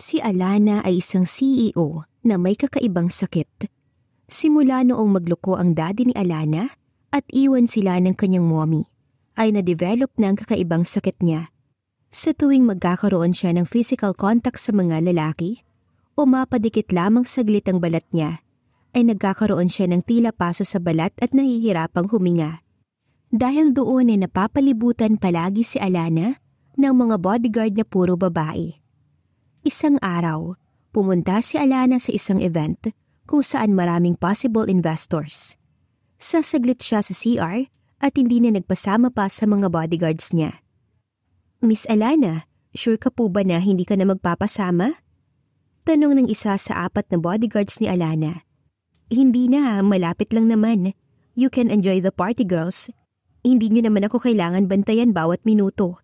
Si Alana ay isang CEO na may kakaibang sakit. Simula noong magloko ang daddy ni Alana at iwan sila ng kanyang mommy, ay na-develop na ang kakaibang sakit niya. Sa tuwing magkakaroon siya ng physical contact sa mga lalaki, o mapadikit lamang saglit ang balat niya, ay nagkakaroon siya ng tila paso sa balat at nahihirapang huminga. Dahil doon ay napapalibutan palagi si Alana ng mga bodyguard na puro babae. Isang araw, pumunta si Alana sa isang event kung saan maraming possible investors. Sasaglit siya sa CR at hindi na nagpasama pa sa mga bodyguards niya. Miss Alana, sure ka po ba na hindi ka na magpapasama? Tanong ng isa sa apat na bodyguards ni Alana. Hindi na, malapit lang naman. You can enjoy the party girls. Hindi niyo naman ako kailangan bantayan bawat minuto.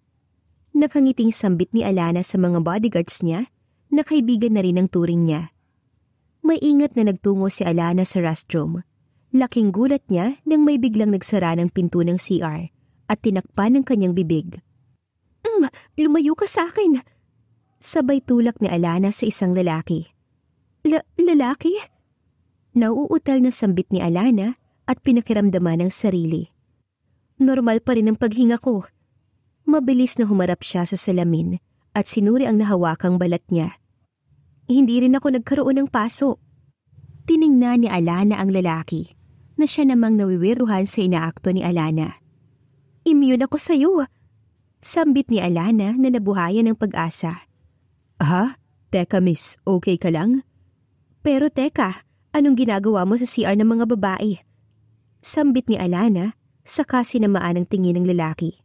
Nakangiting sambit ni Alana sa mga bodyguards niya na kaibigan na rin ng turing niya. Maingat na nagtungo si Alana sa restroom. Laking gulat niya nang may biglang nagsara ng pinto ng CR at tinakpan ng kanyang bibig. Mm, lumayo ka sa akin! Sabay tulak ni Alana sa isang lalaki. lalaki? Nauuutal na sambit ni Alana at pinakiramdaman ng sarili. Normal pa rin ang paghinga ko Mabilis na humarap siya sa salamin at sinuri ang nahawakang balat niya. Hindi rin ako nagkaroon ng paso. Tiningnan ni Alana ang lalaki na siya namang nawiwiruhan sa inaakto ni Alana. Immune ako sa iyo. Ah. Sambit ni Alana na nabuhayan ng pag-asa. Ha? Teka miss, okay ka lang? Pero teka, anong ginagawa mo sa CR ng mga babae? Sambit ni Alana, saka sinamaan ang tingin ng lalaki.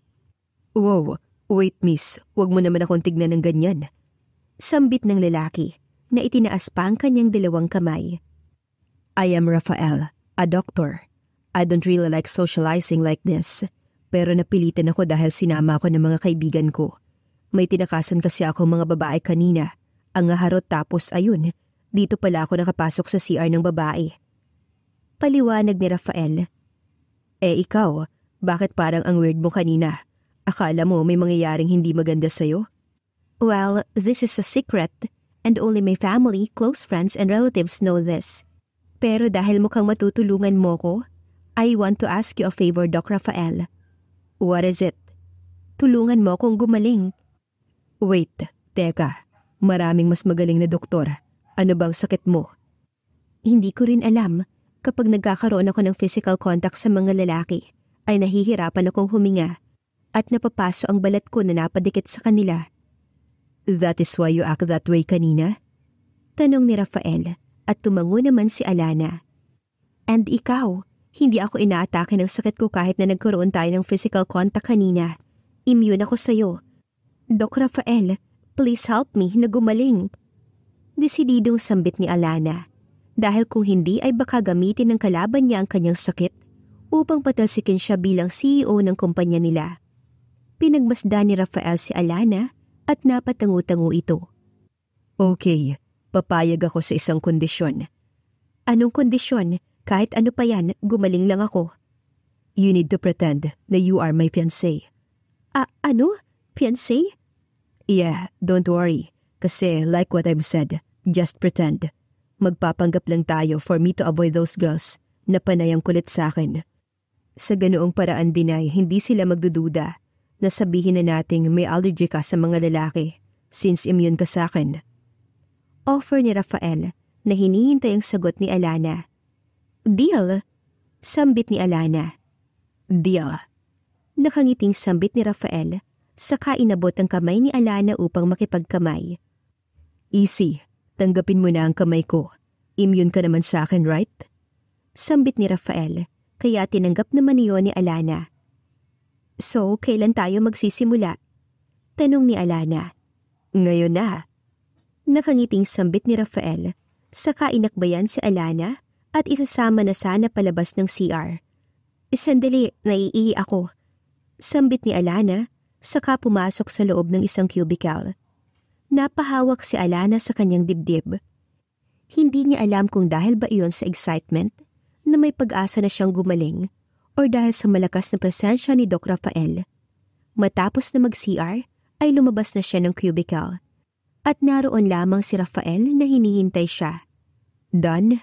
Wow, wait miss, wag mo naman akong tignan ng ganyan. Sambit ng lalaki na itinaas pa ang kanyang dalawang kamay. I am Rafael, a doctor. I don't really like socializing like this, pero napilitan ako dahil sinama ako ng mga kaibigan ko. May tinakasan kasi ako mga babae kanina, ang harot tapos ayun, dito pala ako nakapasok sa CR ng babae. Paliwanag ni Rafael. Eh ikaw, bakit parang ang weird mo kanina? Akala mo may mangyayaring hindi maganda sa'yo? Well, this is a secret and only my family, close friends, and relatives know this. Pero dahil mukhang matutulungan mo ko, I want to ask you a favor, Doc Rafael. What is it? Tulungan mo kong gumaling. Wait, teka. Maraming mas magaling na doktor. Ano bang sakit mo? Hindi ko rin alam. Kapag nagkakaroon ako ng physical contact sa mga lalaki, ay nahihirapan akong huminga at napapaso ang balat ko na napadikit sa kanila. That is why you act that way kanina? Tanong ni Rafael at tumango naman si Alana. And ikaw, hindi ako inaatake ng sakit ko kahit na nagkaroon tayo ng physical contact kanina. Immune ako sa'yo. Dok Rafael, please help me na gumaling. Desididong sambit ni Alana dahil kung hindi ay baka gamitin ng kalaban niya ang kanyang sakit upang patalsikin siya bilang CEO ng kumpanya nila. Pinagmasda ni Rafael si Alana at napatangu-tangu ito. Okay, papayag ako sa isang kondisyon. Anong kondisyon? Kahit ano pa yan, gumaling lang ako. You need to pretend na you are my fiancé. Ah, ano? Fiancé? Yeah, don't worry. Kasi like what I've said, just pretend. Magpapanggap lang tayo for me to avoid those girls na panayang kulit sa akin. Sa ganoong paraan din ay hindi sila magdududa na sabihin na nating may allergy ka sa mga lalaki since immune ka sa akin. Offer ni Rafael na hinihintay ang sagot ni Alana. Deal! Sambit ni Alana. Deal! Nakangiting sambit ni Rafael saka inabot ang kamay ni Alana upang makipagkamay. Easy, tanggapin mo na ang kamay ko. Immune ka naman sa akin, right? Sambit ni Rafael, kaya tinanggap naman niyo ni Alana So, kailan tayo magsisimula? Tanong ni Alana. Ngayon na. Nakangiting sambit ni Rafael. Saka inakbayan si Alana at isasama na sana palabas ng CR. Sandali, naiihi ako. Sambit ni Alana, saka pumasok sa loob ng isang cubicle. Napahawak si Alana sa kanyang dibdib. Hindi niya alam kung dahil ba iyon sa excitement na may pag-asa na siyang gumaling or dahil sa malakas na presensya ni Doc Rafael. Matapos na mag-CR, ay lumabas na siya ng cubicle. At naroon lamang si Rafael na hinihintay siya. Don?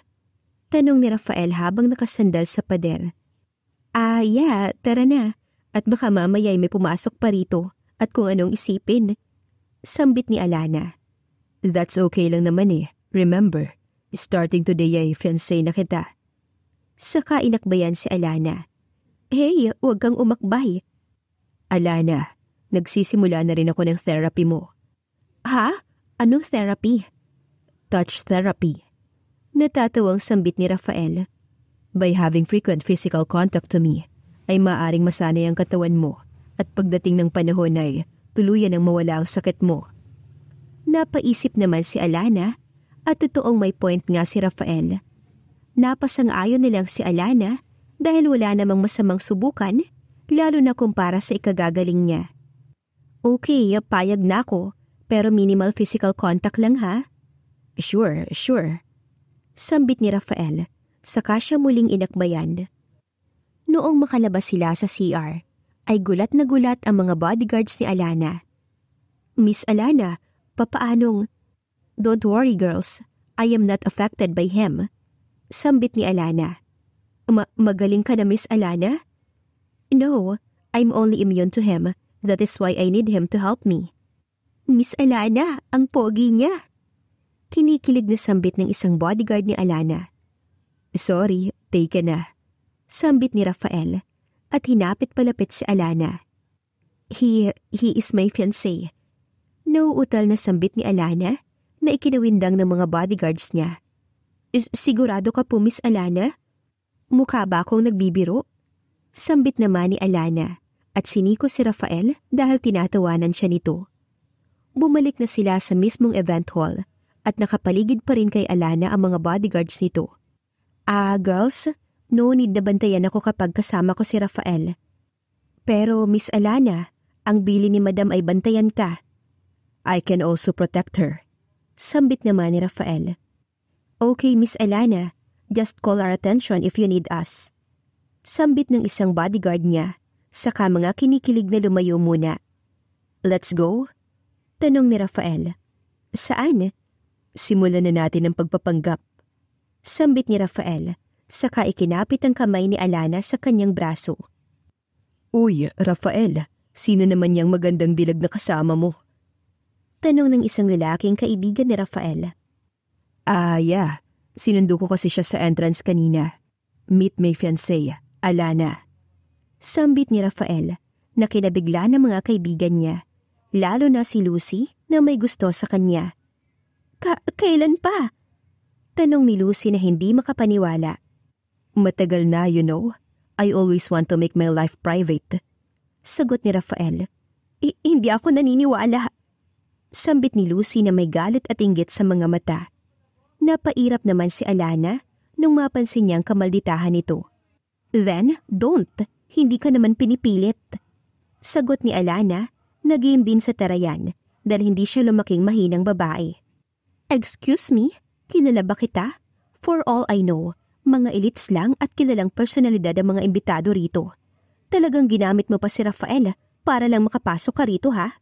Tanong ni Rafael habang nakasandal sa pader. Ah, yeah, tara na. At baka mamaya ay may pumasok pa rito at kung anong isipin. Sambit ni Alana. That's okay lang naman eh. Remember, starting today ay fiancé na kita. Saka inakbayan si Alana. Hey, huwag kang umakbay. Alana, nagsisimula na rin ako ng therapy mo. Ha? Anong therapy? Touch therapy. Natatawang sambit ni Rafael. By having frequent physical contact to me, ay maaring masanay ang katawan mo at pagdating ng panahon ay tuluyan ang mawala ang sakit mo. Napaisip naman si Alana at totoong may point nga si Rafael. Napasang-ayon nilang si Alana dahil wala namang masamang subukan, lalo na kumpara sa ikagagaling niya. Okay, uh, payag na ako, pero minimal physical contact lang ha? Sure, sure. Sambit ni Rafael, saka siya muling inakbayan. Noong makalabas sila sa CR, ay gulat na gulat ang mga bodyguards ni Alana. Miss Alana, papaanong... Don't worry girls, I am not affected by him. Sambit ni Alana. Ma- magaling ka na, Miss Alana? No, I'm only immune to him. That is why I need him to help me. Miss Alana, ang pogi niya. Kinikilig na sambit ng isang bodyguard ni Alana. Sorry, taken na. Sambit ni Rafael at hinapit palapit si Alana. He, he is my fiancé. Nauutal na sambit ni Alana na ikinawindang ng mga bodyguards niya. Sigurado ka po, Miss Alana? Mukha ba akong nagbibiro? Sambit naman ni Alana at siniko si Rafael dahil tinatawanan siya nito. Bumalik na sila sa mismong event hall at nakapaligid pa rin kay Alana ang mga bodyguards nito. Ah, girls, no need na bantayan ako kapag kasama ko si Rafael. Pero Miss Alana, ang bili ni Madam ay bantayan ka. I can also protect her. Sambit naman ni Rafael. Okay, Miss Alana, Just call our attention if you need us. Sambit ng isang bodyguard niya, saka mga kinikilig na lumayo muna. Let's go? Tanong ni Rafael. Saan? Simulan na natin ang pagpapanggap. Sambit ni Rafael, saka ikinapit ang kamay ni Alana sa kanyang braso. Uy, Rafael, sino naman yang magandang dilag na kasama mo? Tanong ng isang lalaking kaibigan ni Rafael. Ah, yeah. Sinundo ko kasi siya sa entrance kanina. Meet my fiancé, Alana. Sambit ni Rafael na kinabigla ng mga kaibigan niya, lalo na si Lucy na may gusto sa kanya. Ka kailan pa? Tanong ni Lucy na hindi makapaniwala. Matagal na, you know. I always want to make my life private. Sagot ni Rafael. I hindi ako naniniwala. Sambit ni Lucy na may galit at inggit sa mga mata. Napairap naman si Alana nung mapansin niyang kamalditahan nito. Then, don't. Hindi ka naman pinipilit. Sagot ni Alana, naging din sa Tarayan dahil hindi siya lumaking mahinang babae. Excuse me, kilala ba kita? For all I know, mga elites lang at kilalang personalidad ang mga imbitado rito. Talagang ginamit mo pa si Rafael para lang makapasok ka rito ha?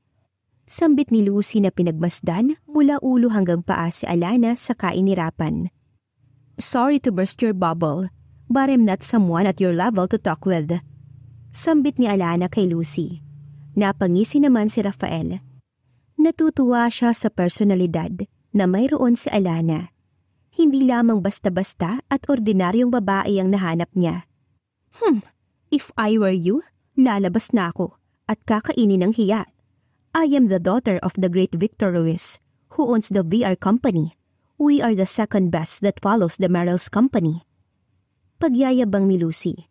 Sambit ni Lucy na pinagmasdan mula ulo hanggang paa si Alana sa kainirapan. Sorry to burst your bubble, but I'm not someone at your level to talk with. Sambit ni Alana kay Lucy. Napangisi naman si Rafael. Natutuwa siya sa personalidad na mayroon si Alana. Hindi lamang basta-basta at ordinaryong babae ang nahanap niya. Hmm, if I were you, lalabas na ako at kakainin ng hiya I am the daughter of the great Victor Ruiz, who owns the VR company. We are the second best that follows the Merrill's company. Pagyayabang ni Lucy.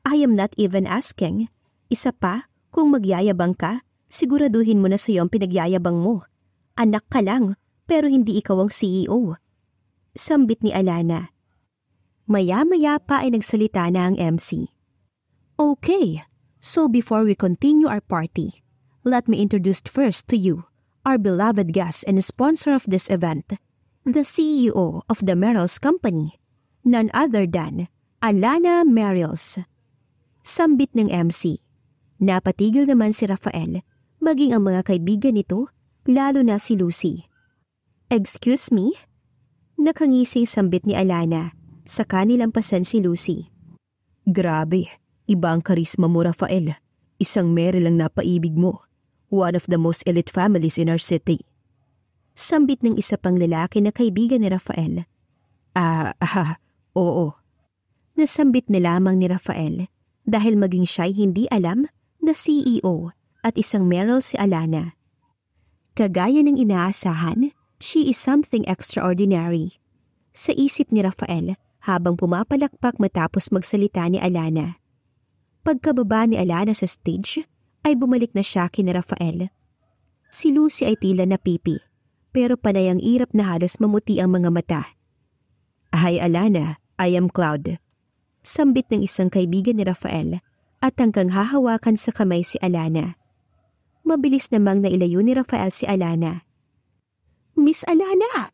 I am not even asking. Isa pa, kung magyayabang ka, siguraduhin mo na sa iyo ang pinagyayabang mo. Anak ka lang, pero hindi ikaw ang CEO. Sambit ni Alana. Maya-maya pa ay nagsalita na ang MC. Okay, so before we continue our party, let me introduce first to you our beloved guest and sponsor of this event, the CEO of the Merrill's Company, none other than Alana Merrill's. Sambit ng MC, napatigil naman si Rafael maging ang mga kaibigan nito, lalo na si Lucy. Excuse me? Nakangising sambit ni Alana, saka nilampasan si Lucy. Grabe, iba ang karisma mo Rafael. Isang mere lang napaibig mo one of the most elite families in our city. Sambit ng isa pang lalaki na kaibigan ni Rafael. Ah, ah, oo. Nasambit na lamang ni Rafael dahil maging siya'y hindi alam na CEO at isang Meryl si Alana. Kagaya ng inaasahan, she is something extraordinary. Sa isip ni Rafael habang pumapalakpak matapos magsalita ni Alana. Pagkababa ni Alana sa stage, ay bumalik na siya kina Rafael. Si Lucy ay tila napipi, pero panay ang irap na halos mamuti ang mga mata. Hi Alana, I am Cloud. Sambit ng isang kaibigan ni Rafael at hanggang hahawakan sa kamay si Alana. Mabilis namang nailayo ni Rafael si Alana. Miss Alana!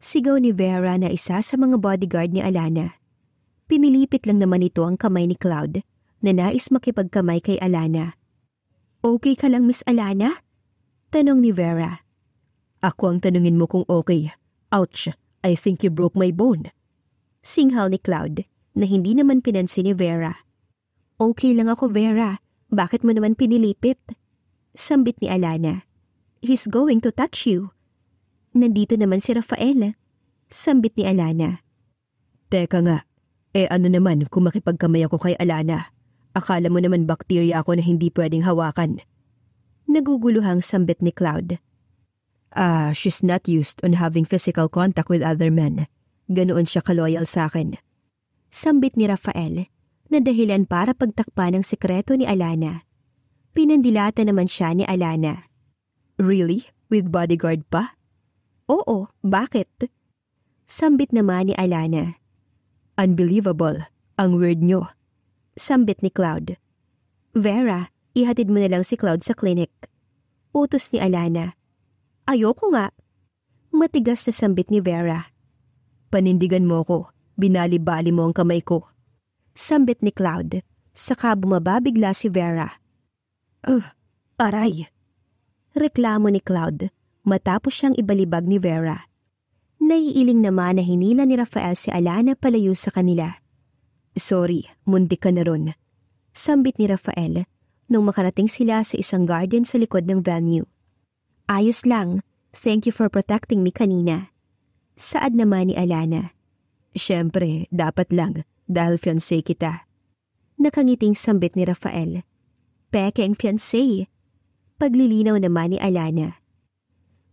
Sigaw ni Vera na isa sa mga bodyguard ni Alana. Pinilipit lang naman ito ang kamay ni Cloud na nais makipagkamay kay Alana Okay ka lang, Miss Alana? Tanong ni Vera. Ako ang tanungin mo kung okay. Ouch, I think you broke my bone. Singhal ni Cloud na hindi naman pinansin ni Vera. Okay lang ako, Vera. Bakit mo naman pinilipit? Sambit ni Alana. He's going to touch you. Nandito naman si Rafael. Sambit ni Alana. Teka nga, eh ano naman kung makipagkamay ako kay Alana? Akala mo naman bakterya ako na hindi pwedeng hawakan. Naguguluhang sambit ni Cloud. Ah, uh, she's not used on having physical contact with other men. Ganoon siya kaloyal sa akin. Sambit ni Rafael na dahilan para pagtakpan ng sekreto ni Alana. Pinandilata naman siya ni Alana. Really? With bodyguard pa? Oo, bakit? Sambit naman ni Alana. Unbelievable, ang weird niyo sambit ni Cloud. Vera, ihatid mo na lang si Cloud sa clinic. Utos ni Alana. Ayoko nga. Matigas na sambit ni Vera. Panindigan mo ko. Binali-bali mo ang kamay ko. Sambit ni Cloud. Saka bumaba bigla si Vera. Ugh, aray. Reklamo ni Cloud matapos siyang ibalibag ni Vera. Naiiling naman na hinila ni Rafael si Alana palayo sa kanila. Sorry, muntik ka na ron. Sambit ni Rafael nung makarating sila sa isang garden sa likod ng venue. Ayos lang, thank you for protecting me kanina. Saad naman ni Alana. Siyempre, dapat lang, dahil fiancé kita. Nakangiting sambit ni Rafael. Peke ang fiancé. Paglilinaw naman ni Alana.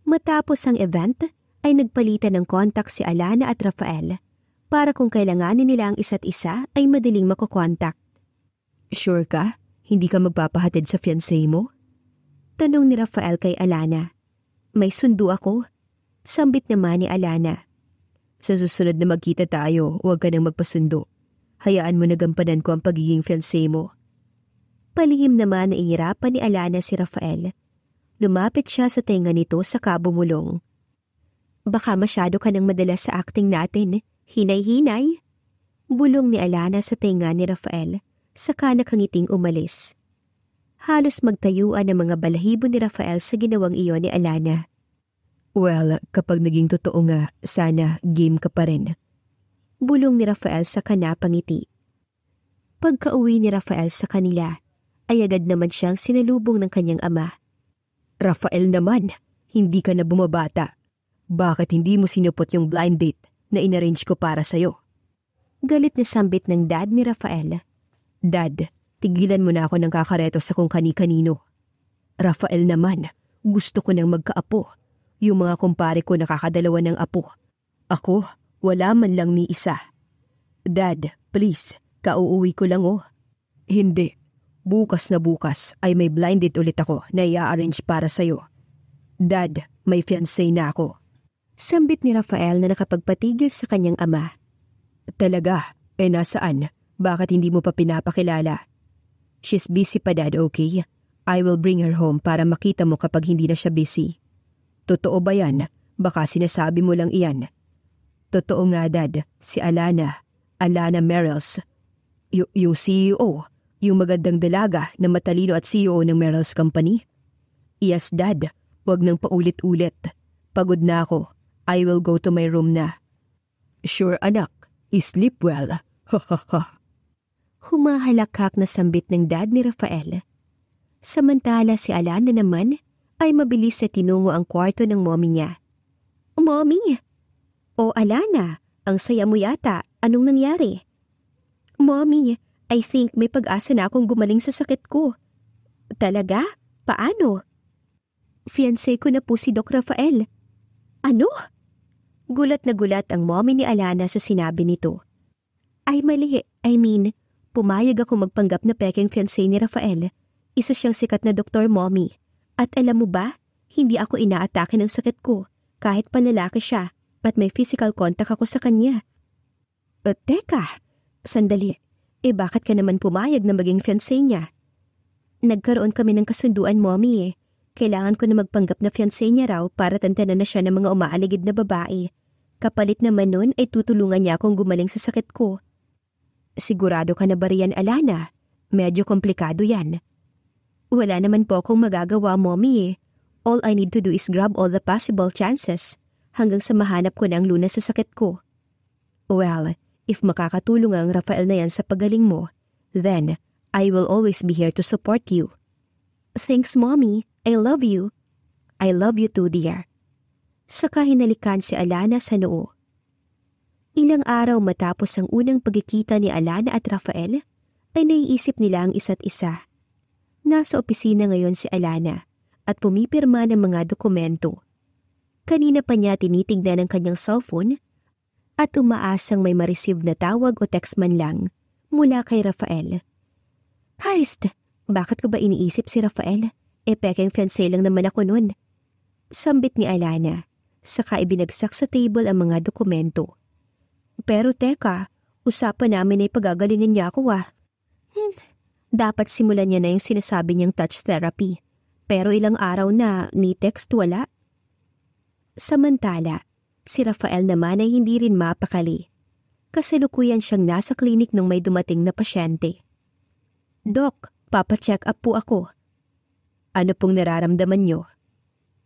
Matapos ang event, ay nagpalitan ng kontak si Alana at Rafael para kung kailanganin nila ang isa't isa ay madaling makokontakt. Sure ka? Hindi ka magpapahatid sa fiancé mo? Tanong ni Rafael kay Alana. May sundo ako. Sambit naman ni Alana. Sa susunod na magkita tayo, huwag ka nang magpasundo. Hayaan mo nagampanan ko ang pagiging fiancé mo. Palihim naman na inirapan ni Alana si Rafael. Lumapit siya sa tenga nito sa kabumulong. Baka masyado ka nang madalas sa acting natin Hinay-hinay! Bulong ni Alana sa tenga ni Rafael, saka nakangiting umalis. Halos magtayuan ang mga balahibo ni Rafael sa ginawang iyon ni Alana. Well, kapag naging totoo nga, sana game ka pa rin. Bulong ni Rafael sa kanapangiti. Pagka-uwi ni Rafael sa kanila, ay agad naman siyang sinalubong ng kanyang ama. Rafael naman, hindi ka na bumabata. Bakit hindi mo sinupot yung blind date? na inarrange ko para sa'yo. Galit na sambit ng dad ni Rafael. Dad, tigilan mo na ako ng kakareto sa kung kani-kanino. Rafael naman, gusto ko nang magkaapo. Yung mga kumpare ko nakakadalawa ng apo. Ako, wala man lang ni isa. Dad, please, kauuwi ko lang oh. Hindi. Bukas na bukas ay may blinded ulit ako na i-arrange para sa'yo. Dad, may fiancé na ako. Sambit ni Rafael na nakapagpatigil sa kanyang ama. Talaga, eh nasaan? Bakit hindi mo pa pinapakilala? She's busy pa dad, okay? I will bring her home para makita mo kapag hindi na siya busy. Totoo ba yan? Baka sinasabi mo lang iyan. Totoo nga dad, si Alana, Alana Merrills. Y- yung CEO, yung magandang dalaga na matalino at CEO ng Merrills Company. Yes dad, wag nang paulit-ulit. Pagod na ako. I will go to my room na. Sure anak, sleep well. Ha ha ha. Humahalakak na sambit ng dad ni Rafael. Samantala si Alana naman ay mabilis na tinungo ang kwarto ng mommy niya. Mommy! O Alana, ang saya mo yata. Anong nangyari? Mommy, I think may pag-asa na akong gumaling sa sakit ko. Talaga? Paano? Fiancé ko na po si Doc Rafael. Ano? Gulat na gulat ang mommy ni Alana sa sinabi nito. Ay mali, eh. I mean, pumayag ako magpanggap na peking fiancé ni Rafael. Isa siyang sikat na doktor mommy. At alam mo ba, hindi ako inaatake ng sakit ko kahit panlalaki siya at may physical contact ako sa kanya. At uh, teka, sandali, eh bakit ka naman pumayag na maging fiancé niya? Nagkaroon kami ng kasunduan mommy eh kailangan ko na magpanggap na fiancé niya raw para tantanan na siya ng mga umaaligid na babae. Kapalit naman nun ay tutulungan niya akong gumaling sa sakit ko. Sigurado ka na ba riyan, Alana? Medyo komplikado yan. Wala naman po akong magagawa, mommy eh. All I need to do is grab all the possible chances hanggang sa mahanap ko na ang lunas sa sakit ko. Well, if makakatulong ang Rafael na yan sa pagaling mo, then I will always be here to support you. Thanks, Mommy. I love you. I love you too, dear. Saka hinalikan si Alana sa noo. Ilang araw matapos ang unang pagkikita ni Alana at Rafael, ay naiisip nila ang isa't isa. Nasa opisina ngayon si Alana at pumipirma ng mga dokumento. Kanina pa niya tinitignan ang kanyang cellphone at umaasang may ma-receive na tawag o text man lang mula kay Rafael. Heist! Bakit ko ba iniisip si Rafael? E peking fiancé lang naman ako nun. Sambit ni Alana, saka ibinagsak sa table ang mga dokumento. Pero teka, usapan namin ay pagagalingan niya ako ah. Hmm. Dapat simulan niya na yung sinasabi niyang touch therapy. Pero ilang araw na ni text wala. Samantala, si Rafael naman ay hindi rin mapakali. Kasi Kasalukuyan siyang nasa klinik nung may dumating na pasyente. Doc, Nagpapacheck up po ako. Ano pong nararamdaman nyo?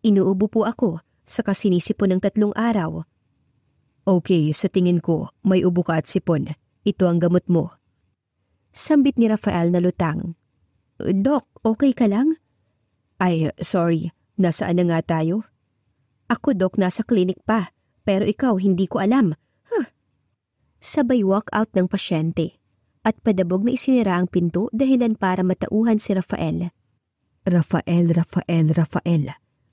Inuubo po ako, sa kasinisipo ng tatlong araw. Okay, sa tingin ko, may ubo ka at sipon. Ito ang gamot mo. Sambit ni Rafael na lutang. Doc, okay ka lang? Ay, sorry. Nasaan na nga tayo? Ako, Doc, nasa klinik pa. Pero ikaw, hindi ko alam. Huh. Sabay walk out ng pasyente at padabog na isinira ang pinto dahilan para matauhan si Rafael. Rafael, Rafael, Rafael,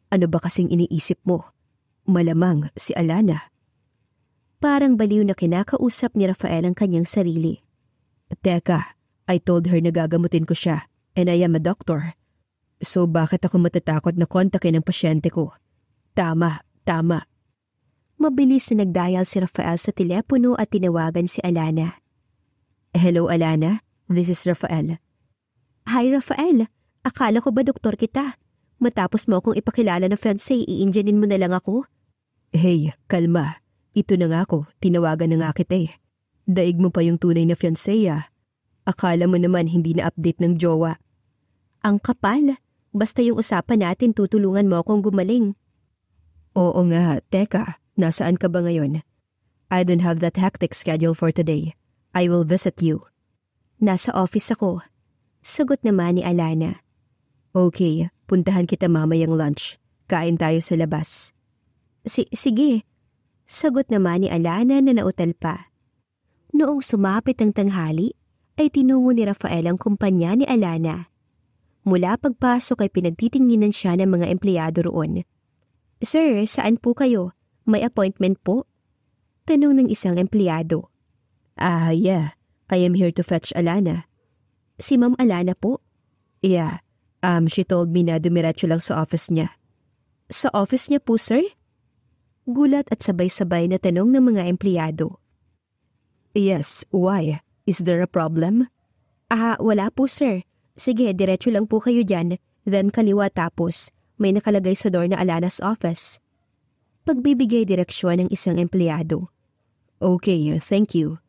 ano ba kasing iniisip mo? Malamang si Alana. Parang baliw na kinakausap ni Rafael ang kanyang sarili. Teka, I told her na gagamutin ko siya and I am a doctor. So bakit ako matatakot na kontakin ang pasyente ko? Tama, tama, Mabilis na nagdial si Rafael sa telepono at tinawagan si Alana. Hello, Alana. This is Rafael. Hi, Rafael. Akala ko ba doktor kita? Matapos mo akong ipakilala na fiancé, i-enginein mo na lang ako? Hey, kalma. Ito na nga ako. Tinawagan na nga kita eh. Daig mo pa yung tunay na fiancé ah. Akala mo naman hindi na-update ng jowa. Ang kapal. Basta yung usapan natin, tutulungan mo akong gumaling. Oo nga, teka, nasaan ka ba ngayon? I don't have that hectic schedule for today. I will visit you. Nasa office ako. Sagot naman ni Alana. Okay, puntahan kita mamayang lunch. Kain tayo sa labas. Si sige. Sagot naman ni Alana na nautal pa. Noong sumapit ang tanghali, ay tinungo ni Rafael ang kumpanya ni Alana. Mula pagpasok ay pinagtitinginan siya ng mga empleyado roon. Sir, saan po kayo? May appointment po? Tanong ng isang empleyado. Ah, yeah. I am here to fetch Alana. Si Ma'am Alana po? Yeah. Um, she told me na dumiretso lang sa office niya. Sa office niya po, sir? Gulat at sabay-sabay na tanong ng mga empleyado. Yes, why? Is there a problem? Ah, wala po, sir. Sige, diretso lang po kayo dyan, then kaliwa tapos. May nakalagay sa door na Alana's office. Pagbibigay direksyon ng isang empleyado. Okay, thank you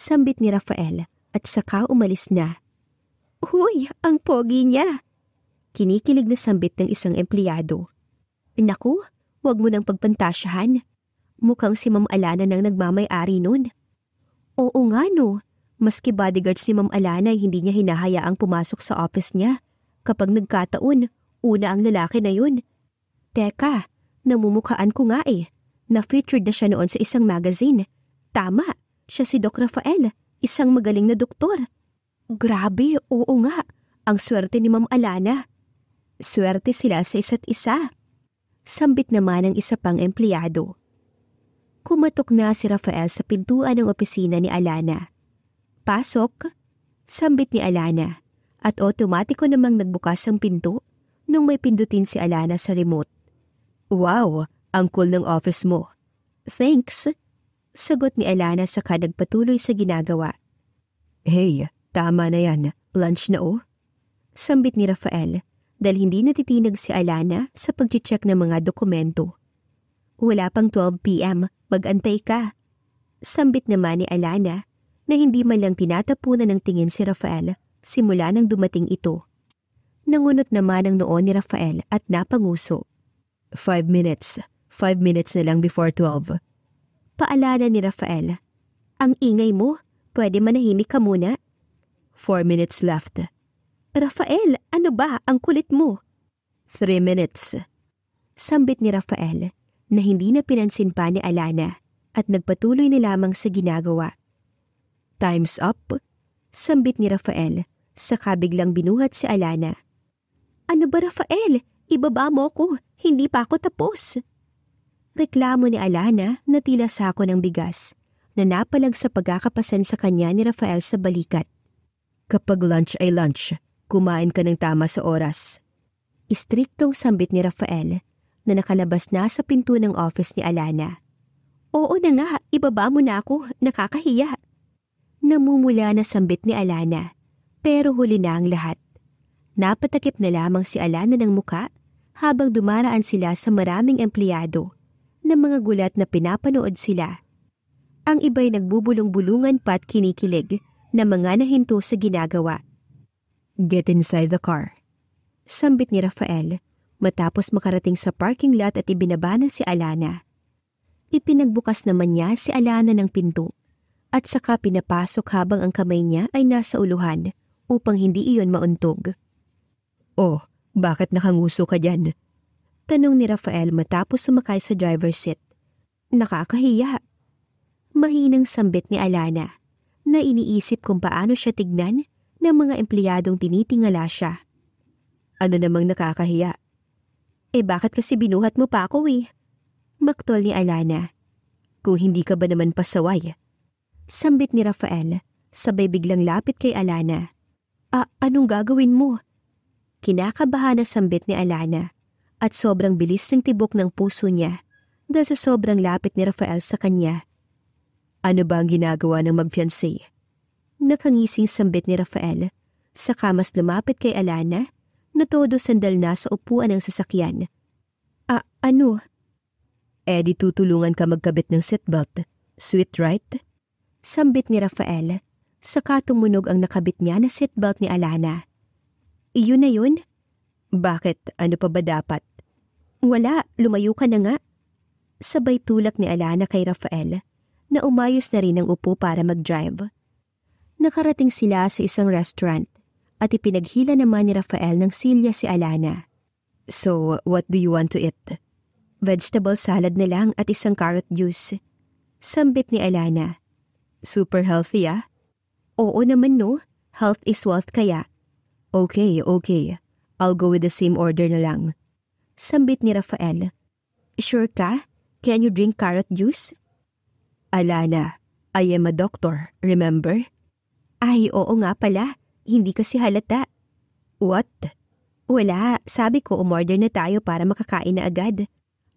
sambit ni Rafael at saka umalis na. Uy, ang pogi niya! Kinikilig na sambit ng isang empleyado. Naku, wag mo nang pagpantasyahan. Mukhang si Ma'am Alana nang nagmamay-ari nun. Oo nga no, maski bodyguard si Ma'am Alana hindi niya hinahayaang pumasok sa office niya. Kapag nagkataon, una ang lalaki na yun. Teka, namumukaan ko nga eh. Na-featured na siya noon sa isang magazine. Tama, siya si Doc Rafael, isang magaling na doktor. Grabe, oo nga. Ang swerte ni Ma'am Alana. Swerte sila sa isa't isa. Sambit naman ang isa pang empleyado. Kumatok na si Rafael sa pintuan ng opisina ni Alana. Pasok, sambit ni Alana at otomatiko namang nagbukas ang pinto nung may pindutin si Alana sa remote. Wow, ang cool ng office mo. Thanks, Sagot ni Alana sa kanagpatuloy sa ginagawa. Hey, tama na yan. Lunch na oh. Sambit ni Rafael dahil hindi natitinag si Alana sa pag-check ng mga dokumento. Wala pang 12pm, magantay ka. Sambit naman ni Alana na hindi man lang tinatapunan ng tingin si Rafael simula nang dumating ito. Nangunot naman ang noon ni Rafael at napanguso. Five minutes. Five minutes na lang before 12. Paalala ni Rafael. Ang ingay mo, pwede manahimik ka muna? Four minutes left. Rafael, ano ba? Ang kulit mo. Three minutes. Sambit ni Rafael na hindi na pinansin pa ni Alana at nagpatuloy na lamang sa ginagawa. Time's up. Sambit ni Rafael saka biglang binuhat si Alana. Ano ba Rafael? Ibaba mo ko. Hindi pa ako tapos reklamo ni Alana na tila sako ng bigas na napalag sa pagkakapasan sa kanya ni Rafael sa balikat. Kapag lunch ay lunch, kumain ka ng tama sa oras. Istriktong sambit ni Rafael na nakalabas na sa pinto ng office ni Alana. Oo na nga, ibaba mo na ako, nakakahiya. Namumula na sambit ni Alana, pero huli na ang lahat. Napatakip na lamang si Alana ng muka habang dumaraan sila sa maraming empleyado ng mga gulat na pinapanood sila. Ang iba'y nagbubulong-bulungan pa't kinikilig na mga nahinto sa ginagawa. Get inside the car. Sambit ni Rafael matapos makarating sa parking lot at ibinaba na si Alana. Ipinagbukas naman niya si Alana ng pinto at saka pinapasok habang ang kamay niya ay nasa uluhan upang hindi iyon mauntog. Oh, bakit nakanguso ka dyan? Tanong ni Rafael matapos sumakay sa driver's seat. Nakakahiya. Mahinang sambit ni Alana na iniisip kung paano siya tignan ng mga empleyadong tinitingala siya. Ano namang nakakahiya? Eh bakit kasi binuhat mo pa ako eh? Maktol ni Alana. Kung hindi ka ba naman pasaway? Sambit ni Rafael, sabay biglang lapit kay Alana. Ah, anong gagawin mo? Kinakabahan na sambit ni Alana at sobrang bilis ng tibok ng puso niya dahil sa sobrang lapit ni Rafael sa kanya. Ano ba ang ginagawa ng magfiancé? Nakangising sambit ni Rafael sa kamas lumapit kay Alana na todo sandal na sa upuan ng sasakyan. A ano? Eh di tutulungan ka magkabit ng seatbelt. Sweet right? Sambit ni Rafael saka tumunog ang nakabit niya na seatbelt ni Alana. Iyon na yun? Bakit? Ano pa ba dapat? Wala, lumayo ka na nga. Sabay tulak ni Alana kay Rafael na umayos na rin ang upo para mag-drive. Nakarating sila sa isang restaurant at ipinaghila naman ni Rafael ng silya si Alana. So, what do you want to eat? Vegetable salad na lang at isang carrot juice. Sambit ni Alana. Super healthy ah? Oo naman no, health is wealth kaya. Okay, okay. I'll go with the same order na lang. Sambit ni Rafael. Sure ka? Can you drink carrot juice? Alana, I am a doctor, remember? Ay, oo nga pala. Hindi kasi halata. What? Wala, sabi ko umorder na tayo para makakain na agad.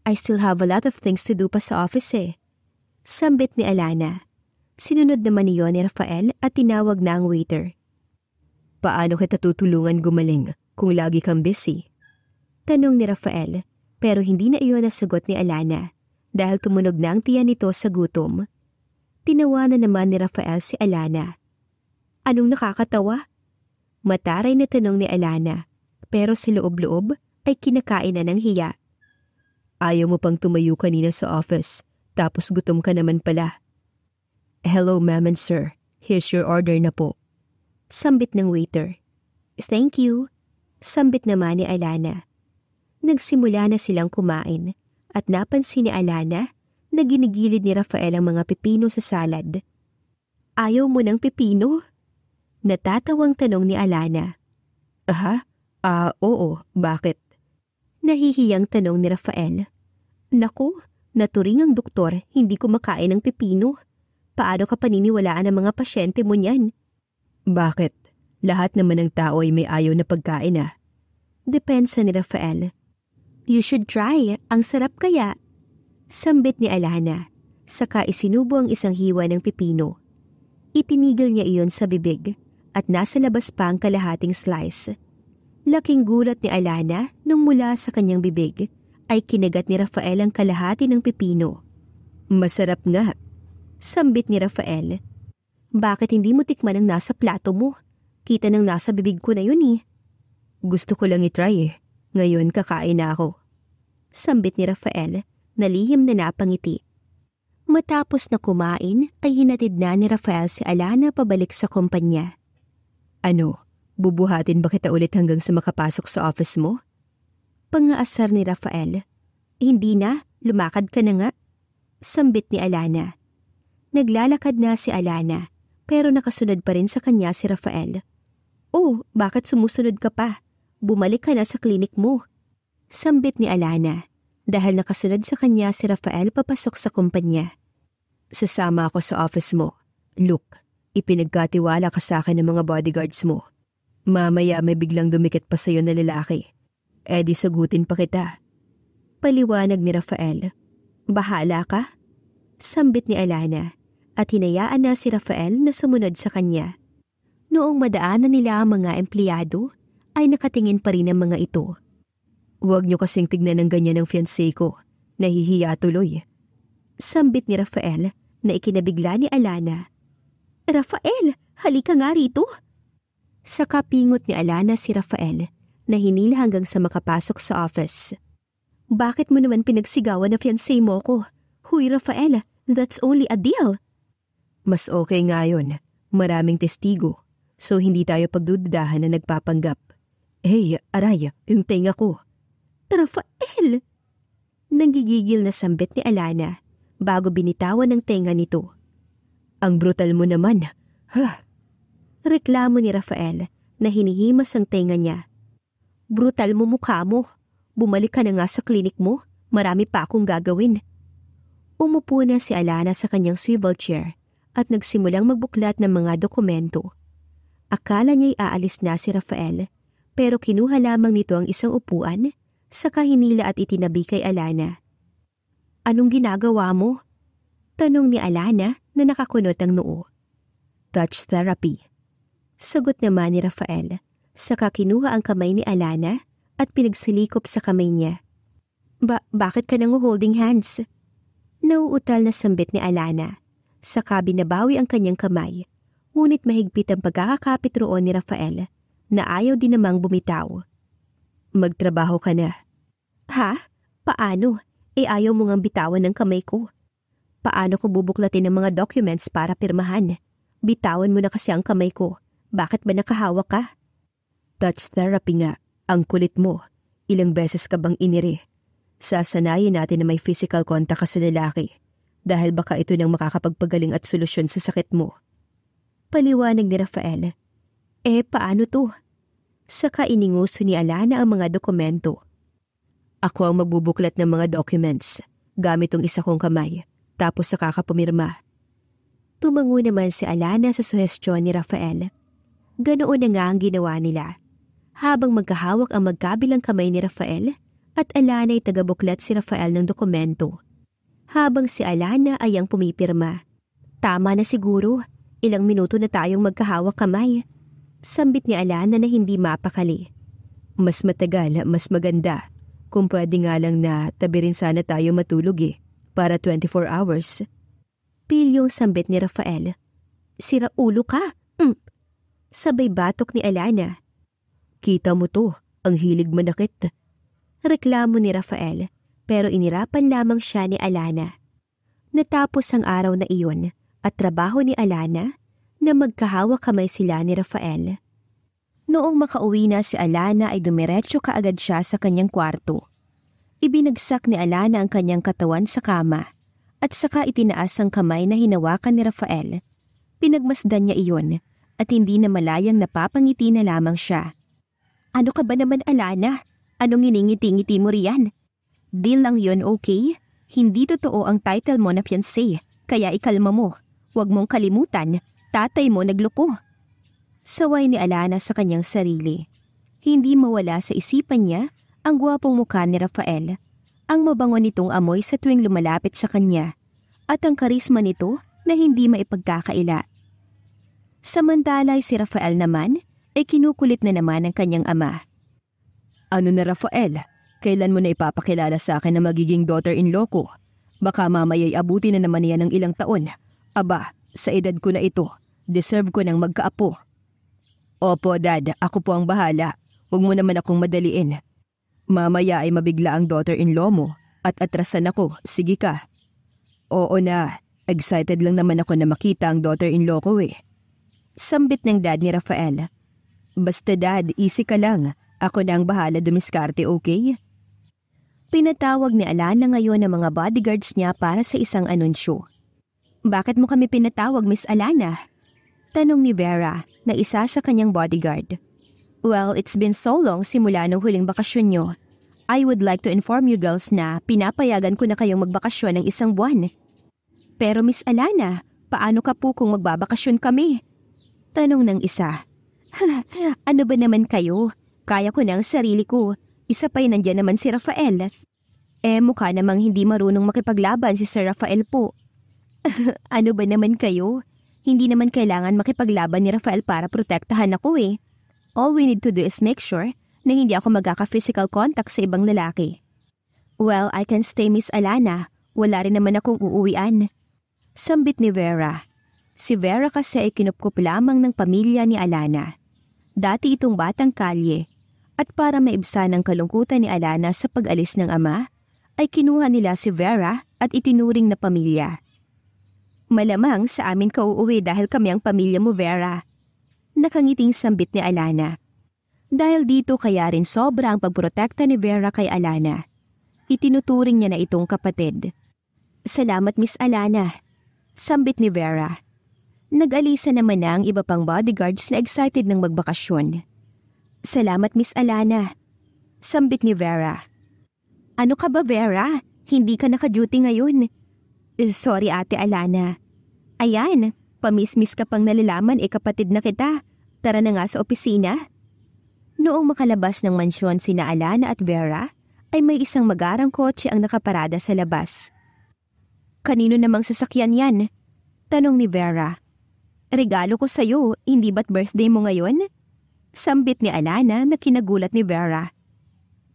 I still have a lot of things to do pa sa office eh. Sambit ni Alana. Sinunod naman niyon ni Rafael at tinawag na ang waiter. Paano kita tutulungan gumaling kung lagi kang busy? Tanong ni Rafael, pero hindi na iyon ang sagot ni Alana dahil tumunog na ang tiyan nito sa gutom. Tinawanan naman ni Rafael si Alana. Anong nakakatawa? Mataray na tanong ni Alana, pero sa loob-loob ay kinakain na ng hiya. Ayaw mo pang tumayo kanina sa office, tapos gutom ka naman pala. Hello ma'am and sir, here's your order na po. Sambit ng waiter. Thank you. Sambit naman ni Alana. Nagsimula na silang kumain at napansin ni Alana na ginigilid ni Rafael ang mga pipino sa salad. Ayaw mo ng pipino? Natatawang tanong ni Alana. Aha? Ah, uh, oo. Bakit? Nahihiyang tanong ni Rafael. Naku, naturing ang doktor, hindi ko makain ng pipino. Paano ka paniniwalaan ang mga pasyente mo niyan? Bakit? Lahat naman ng tao ay may ayaw na pagkain ah. Depensa ni Rafael. You should try. Ang sarap kaya. Sambit ni Alana. Saka isinubo ang isang hiwa ng pipino. Itinigil niya iyon sa bibig at nasa labas pa ang kalahating slice. Laking gulat ni Alana nung mula sa kanyang bibig ay kinagat ni Rafael ang kalahati ng pipino. Masarap nga. Sambit ni Rafael. Bakit hindi mo tikman ang nasa plato mo? Kita nang nasa bibig ko na yun eh. Gusto ko lang itry eh. Ngayon kakain na ako. Sambit ni Rafael, nalihim na napangiti. Matapos na kumain ay hinatid na ni Rafael si Alana pabalik sa kumpanya. Ano, bubuhatin ba kita ulit hanggang sa makapasok sa office mo? Pangaasar ni Rafael. Hindi na, lumakad ka na nga. Sambit ni Alana. Naglalakad na si Alana pero nakasunod pa rin sa kanya si Rafael. Oh, bakit sumusunod ka pa? bumalik ka na sa klinik mo. Sambit ni Alana dahil nakasunod sa kanya si Rafael papasok sa kumpanya. Sasama ako sa office mo. Look, ipinagkatiwala ka sa akin ng mga bodyguards mo. Mamaya may biglang dumikit pa sa'yo na lalaki. E di sagutin pa kita. Paliwanag ni Rafael. Bahala ka? Sambit ni Alana at hinayaan na si Rafael na sumunod sa kanya. Noong madaanan nila ang mga empleyado, ay nakatingin pa rin ang mga ito. Huwag niyo kasing tignan ng ganyan ng fiancé ko. Nahihiya tuloy. Sambit ni Rafael na ikinabigla ni Alana. Rafael, halika nga rito! Sa kapingot ni Alana si Rafael na hinila hanggang sa makapasok sa office. Bakit mo naman pinagsigawan na fiancé mo ko? Huy Rafael, that's only a deal. Mas okay ngayon. Maraming testigo. So hindi tayo pagdududahan na nagpapanggap. Hey, aray, yung ako. ko. Rafael! Nanggigigil na sambit ni Alana bago binitawan ng tenga nito. Ang brutal mo naman. Ha! Reklamo ni Rafael na hinihimas ang tenga niya. Brutal mo mukha mo. Bumalik ka na nga sa klinik mo. Marami pa akong gagawin. Umupo na si Alana sa kanyang swivel chair at nagsimulang magbuklat ng mga dokumento. Akala niya'y aalis na si Rafael pero kinuha lamang nito ang isang upuan, saka hinila at itinabi kay Alana. Anong ginagawa mo? Tanong ni Alana na nakakunot ang noo. Touch therapy. Sagot naman ni Rafael, saka kinuha ang kamay ni Alana at pinagsalikop sa kamay niya. Ba bakit ka nang holding hands? Nauutal na sambit ni Alana. Saka binabawi ang kanyang kamay, ngunit mahigpit ang pagkakakapit roon ni Rafael na ayaw din namang bumitaw. Magtrabaho ka na. Ha? Paano? E ayaw mo ngang bitawan ng kamay ko. Paano ko bubuklatin ang mga documents para pirmahan? Bitawan mo na kasi ang kamay ko. Bakit ba nakahawak ka? Touch therapy nga. Ang kulit mo. Ilang beses ka bang inire? Sasanayin natin na may physical contact ka sa lalaki dahil baka ito nang makakapagpagaling at solusyon sa sakit mo. Paliwanag ni Rafael. Eh, paano to? saka ininguso ni Alana ang mga dokumento. Ako ang magbubuklat ng mga documents gamit ang isa kong kamay tapos saka ka pumirma. Tumango naman si Alana sa suhestyon ni Rafael. Ganoon na nga ang ginawa nila. Habang magkahawak ang magkabilang kamay ni Rafael at Alana ay tagabuklat si Rafael ng dokumento. Habang si Alana ay ang pumipirma. Tama na siguro, ilang minuto na tayong magkahawak kamay Sambit ni Alana na hindi mapakali. Mas matagal, mas maganda. Kung pwede nga lang na tabi rin sana tayo matulog eh, para 24 hours. yung sambit ni Rafael. Sira ulo ka! Mm. Sabay batok ni Alana. Kita mo to, ang hilig manakit. Reklamo ni Rafael, pero inirapan lamang siya ni Alana. Natapos ang araw na iyon at trabaho ni Alana na magkahawa kamay sila ni Rafael. Noong makauwi na si Alana ay dumiretso kaagad siya sa kanyang kwarto. Ibinagsak ni Alana ang kanyang katawan sa kama at saka itinaas ang kamay na hinawakan ni Rafael. Pinagmasdan niya iyon at hindi na malayang napapangiti na lamang siya. Ano ka ba naman Alana? Anong iningiti-ngiti mo riyan? Deal lang yon okay? Hindi totoo ang title mo na fiancé, kaya ikalma mo. Huwag mong kalimutan Tatay mo nagloko. Saway ni Alana sa kanyang sarili. Hindi mawala sa isipan niya ang gwapong mukha ni Rafael, ang mabango nitong amoy sa tuwing lumalapit sa kanya, at ang karisma nito na hindi maipagkakaila. Samantalay si Rafael naman ay kinukulit na naman ang kanyang ama. Ano na Rafael? Kailan mo na ipapakilala sa akin na magiging daughter-in-law ko? Baka ay abuti na naman niya ng ilang taon. Aba, sa edad ko na ito, Deserve ko ng magkaapo. Opo, Dad. Ako po ang bahala. Huwag mo naman akong madaliin. Mamaya ay mabigla ang daughter-in-law mo at atrasan ako. Sige ka. Oo na. Excited lang naman ako na makita ang daughter-in-law ko eh. Sambit ng dad ni Rafael. Basta dad, easy ka lang. Ako na ang bahala dumiskarte, okay? Pinatawag ni Alana ngayon ang mga bodyguards niya para sa isang anunsyo. Bakit mo kami pinatawag, Miss Alana? Tanong ni Vera na isa sa kanyang bodyguard. Well, it's been so long simula nung huling bakasyon nyo. I would like to inform you girls na pinapayagan ko na kayong magbakasyon ng isang buwan. Pero Miss Alana, paano ka po kung magbabakasyon kami? Tanong ng isa. ano ba naman kayo? Kaya ko na ang sarili ko. Isa pa yun nandyan naman si Rafael. Eh mukha namang hindi marunong makipaglaban si Sir Rafael po. ano ba naman kayo? Hindi naman kailangan makipaglaban ni Rafael para protektahan ako eh. All we need to do is make sure na hindi ako magkaka-physical contact sa ibang lalaki. Well, I can stay Miss Alana. Wala rin naman akong uuwian. Sambit ni Vera. Si Vera kasi ay kinupkup lamang ng pamilya ni Alana. Dati itong batang kalye at para maibsan ang kalungkutan ni Alana sa pag-alis ng ama, ay kinuha nila si Vera at itinuring na pamilya. Malamang sa amin ka uuwi dahil kami ang pamilya mo, Vera. Nakangiting sambit ni Alana. Dahil dito kaya rin sobra ang pagprotekta ni Vera kay Alana. Itinuturing niya na itong kapatid. Salamat Miss Alana. Sambit ni Vera. Nag-alisa naman na ang iba pang bodyguards na excited ng magbakasyon. Salamat Miss Alana. Sambit ni Vera. Ano ka ba Vera? Hindi ka naka-duty ngayon. Sorry ate Alana. Ayan, pamismis ka pang nalalaman eh kapatid na kita. Tara na nga sa opisina. Noong makalabas ng mansyon sina Alana at Vera, ay may isang magarang kotse ang nakaparada sa labas. Kanino namang sasakyan yan? Tanong ni Vera. Regalo ko sa'yo, hindi ba't birthday mo ngayon? Sambit ni Alana na kinagulat ni Vera.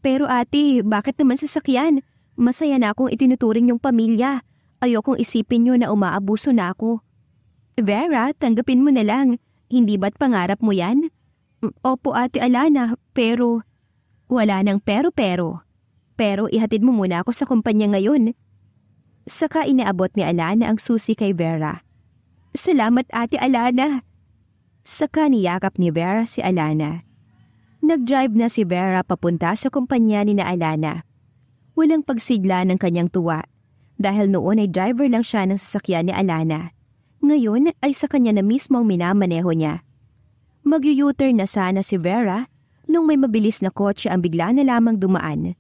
Pero ate, bakit naman sasakyan? Masaya na akong itinuturing yung pamilya. Ayokong isipin niyo na umaabuso na ako. Vera, tanggapin mo na lang. Hindi ba't pangarap mo yan? Mm, opo ate Alana, pero... Wala nang pero-pero. Pero ihatid mo muna ako sa kumpanya ngayon. Saka inaabot ni Alana ang susi kay Vera. Salamat ate Alana. Saka niyakap ni Vera si Alana. Nag-drive na si Vera papunta sa kumpanya ni na Alana. Walang pagsigla ng kanyang tuwa dahil noon ay driver lang siya ng sasakyan ni Alana. Ngayon ay sa kanya na mismo ang minamaneho niya. Mag-u-turn na sana si Vera nung may mabilis na kotse ang bigla na lamang dumaan.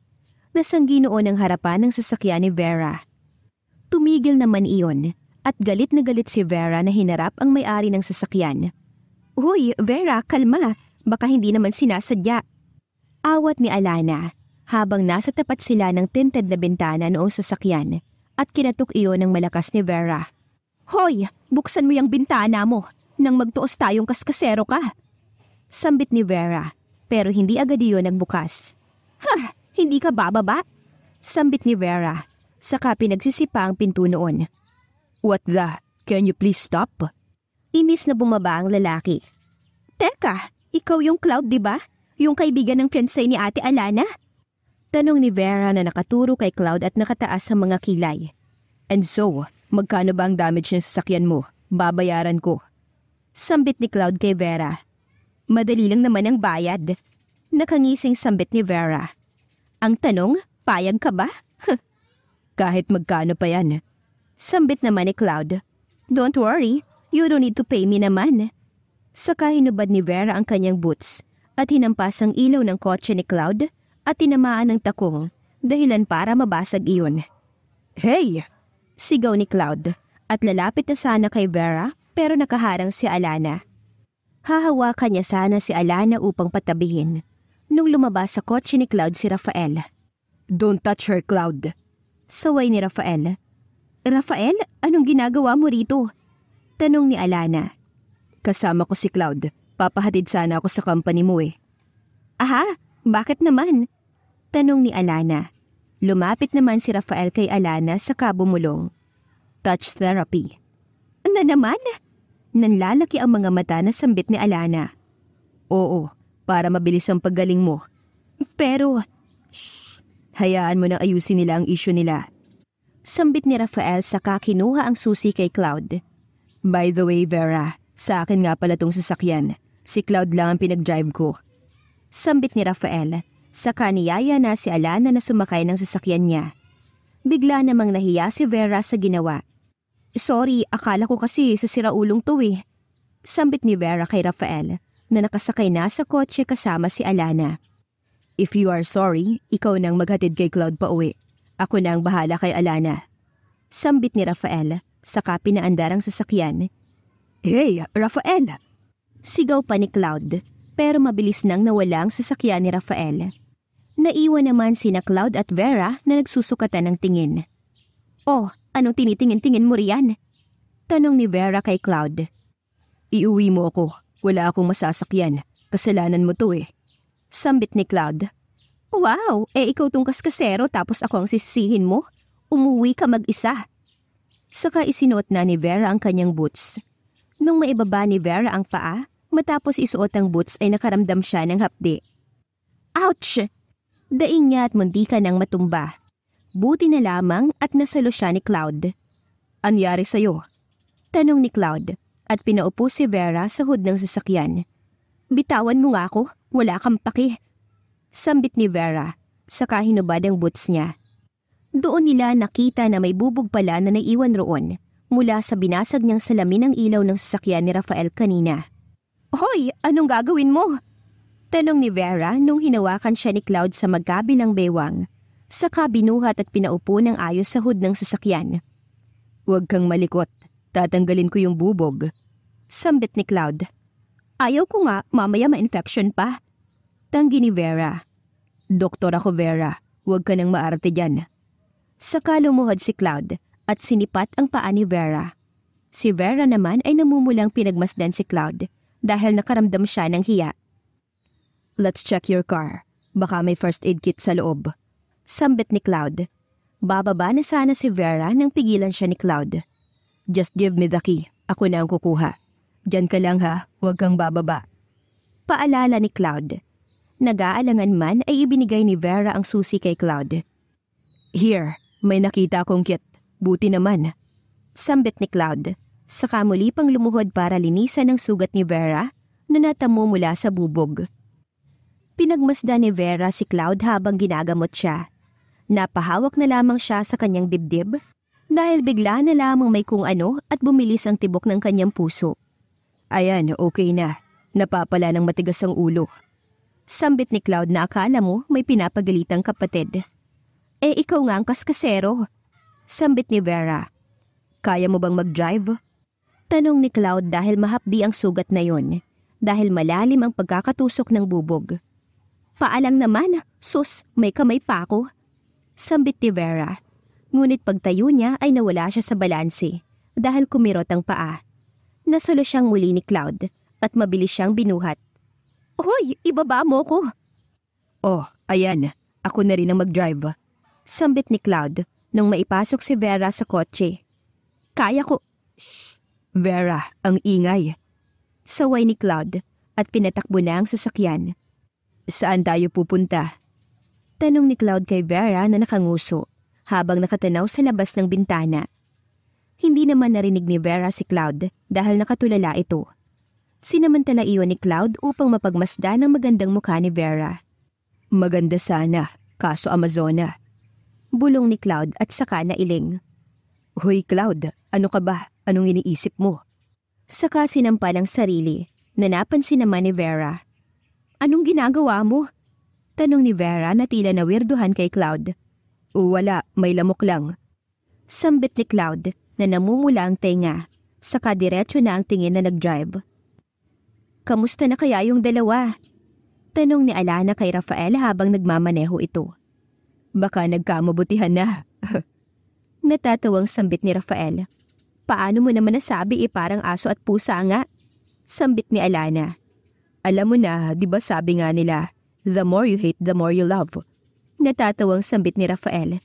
Nasanggi noon ang harapan ng sasakyan ni Vera. Tumigil naman iyon at galit na galit si Vera na hinarap ang may-ari ng sasakyan. Uy, Vera, kalma. Baka hindi naman sinasadya. Awat ni Alana habang nasa tapat sila ng tinted na bintana noong sasakyan at kinatok iyon ng malakas ni Vera. Hoy, buksan mo yung bintana mo nang magtuos tayong kaskasero ka. Sambit ni Vera pero hindi agad iyon nagbukas. Ha, hindi ka bababa? Sambit ni Vera saka pinagsisipa ang pinto noon. What the? Can you please stop? Inis na bumaba ang lalaki. Teka, ikaw yung Cloud, di ba? Yung kaibigan ng fiancé ni Ate Alana? Tanong ni Vera na nakaturo kay Cloud at nakataas sa mga kilay. And so, magkano ba ang damage ng sasakyan mo? Babayaran ko. Sambit ni Cloud kay Vera. Madali lang naman ang bayad. Nakangising sambit ni Vera. Ang tanong, payag ka ba? Kahit magkano pa yan. Sambit naman ni Cloud. Don't worry, you don't need to pay me naman. Saka hinubad ni Vera ang kanyang boots at hinampas ang ilaw ng kotse ni Cloud at tinamaan ng takong dahilan para mabasag iyon. Hey! Sigaw ni Cloud at lalapit na sana kay Vera pero nakaharang si Alana. Hahawakan niya sana si Alana upang patabihin nung lumabas sa kotse ni Cloud si Rafael. Don't touch her, Cloud. Saway ni Rafael. Rafael, anong ginagawa mo rito? Tanong ni Alana. Kasama ko si Cloud. Papahatid sana ako sa company mo eh. Aha, bakit naman? Tanong ni Alana. Lumapit naman si Rafael kay Alana sa kabumulong. Touch therapy. Na ano naman? Nanlalaki ang mga mata na sambit ni Alana. Oo, para mabilis ang paggaling mo. Pero, shh, hayaan mo nang ayusin nila ang isyo nila. Sambit ni Rafael sa kakinuha ang susi kay Cloud. By the way, Vera, sa akin nga pala tong sasakyan. Si Cloud lang ang pinag-drive ko. Sambit ni Rafael. Saka niyaya na si Alana na sumakay ng sasakyan niya. Bigla namang nahiya si Vera sa ginawa. Sorry, akala ko kasi sa siraulong to eh. Sambit ni Vera kay Rafael na nakasakay na sa kotse kasama si Alana. If you are sorry, ikaw nang maghatid kay Cloud pa uwi. Ako na ang bahala kay Alana. Sambit ni Rafael, sa kapi na andarang sasakyan. Hey, Rafael! Sigaw pa ni Cloud pero mabilis nang nawala ang sasakyan ni Rafael. Naiwan naman sina Cloud at Vera na nagsusukatan ng tingin. Oh, anong tinitingin-tingin mo riyan? Tanong ni Vera kay Cloud. Iuwi mo ako. Wala akong masasakyan. Kasalanan mo to eh. Sambit ni Cloud. Wow, eh ikaw tong kaskasero tapos ako ang sisihin mo? Umuwi ka mag-isa. Saka isinuot na ni Vera ang kanyang boots. Nung maibaba ni Vera ang paa, Matapos isuot ang boots ay nakaramdam siya ng hapdi. Ouch! Daing niya at muntika nang matumba. Buti na lamang at nasalo siya ni Cloud. Anyari sa'yo? Tanong ni Cloud at pinaupo si Vera sa hood ng sasakyan. Bitawan mo nga ako, wala kang paki. Sambit ni Vera, saka hinubad ang boots niya. Doon nila nakita na may bubog pala na naiwan roon mula sa binasag niyang salamin ng ilaw ng sasakyan ni Rafael kanina. Hoy, anong gagawin mo? Tanong ni Vera nung hinawakan siya ni Cloud sa magkabilang bewang. Saka binuhat at pinaupo ng ayos sa hood ng sasakyan. Huwag kang malikot. Tatanggalin ko yung bubog. Sambit ni Cloud. Ayaw ko nga, mamaya ma-infection pa. Tanggi ni Vera. Doktor ako Vera, huwag ka nang maarte dyan. Saka lumuhod si Cloud at sinipat ang paa ni Vera. Si Vera naman ay namumulang pinagmasdan si Cloud dahil nakaramdam siya ng hiya. Let's check your car. Baka may first aid kit sa loob. Sambit ni Cloud. Bababa na sana si Vera nang pigilan siya ni Cloud. Just give me the key. Ako na ang kukuha. Diyan ka lang ha, huwag kang bababa. Paalala ni Cloud. Nag-aalangan man ay ibinigay ni Vera ang susi kay Cloud. Here, may nakita akong kit. Buti naman. Sambit ni Cloud saka muli pang lumuhod para linisan ang sugat ni Vera na natamo mula sa bubog. Pinagmasda ni Vera si Cloud habang ginagamot siya. Napahawak na lamang siya sa kanyang dibdib dahil bigla na lamang may kung ano at bumilis ang tibok ng kanyang puso. Ayan, okay na. Napapala ng matigas ang ulo. Sambit ni Cloud na akala mo may pinapagalitang kapatid. Eh ikaw nga ang kaskasero. Sambit ni Vera. Kaya mo bang mag-drive? Tanong ni Cloud dahil mahapdi ang sugat na yon, dahil malalim ang pagkakatusok ng bubog. Paalang naman, sus, may kamay pa ako. Sambit ni Vera. Ngunit pagtayo niya ay nawala siya sa balanse dahil kumirot ang paa. Nasulo siyang muli ni Cloud at mabilis siyang binuhat. Hoy, ibaba mo ko! Oh, ayan. Ako na rin ang mag-drive. Sambit ni Cloud nung maipasok si Vera sa kotse. Kaya ko, Vera, ang ingay. Saway ni Cloud at pinatakbo na ang sasakyan. Saan tayo pupunta? Tanong ni Cloud kay Vera na nakanguso habang nakatanaw sa labas ng bintana. Hindi naman narinig ni Vera si Cloud dahil nakatulala ito. Sinamantala iyon ni Cloud upang mapagmasda ng magandang mukha ni Vera. Maganda sana, kaso Amazona. Bulong ni Cloud at saka nailing. Hoy Cloud, ano ka ba? Anong iniisip mo? Saka sinampa ng sarili na napansin naman ni Vera. Anong ginagawa mo? Tanong ni Vera na tila nawirduhan kay Cloud. O wala, may lamok lang. Sambit ni Cloud na namumula ang tenga, saka diretso na ang tingin na nag-drive. Kamusta na kaya yung dalawa? Tanong ni Alana kay Rafael habang nagmamaneho ito. Baka nagkamabutihan na. Natatawang sambit ni Rafael Paano mo naman nasabi eh parang aso at pusa nga? Sambit ni Alana. Alam mo na, di ba sabi nga nila, the more you hate, the more you love. Natatawang sambit ni Rafael.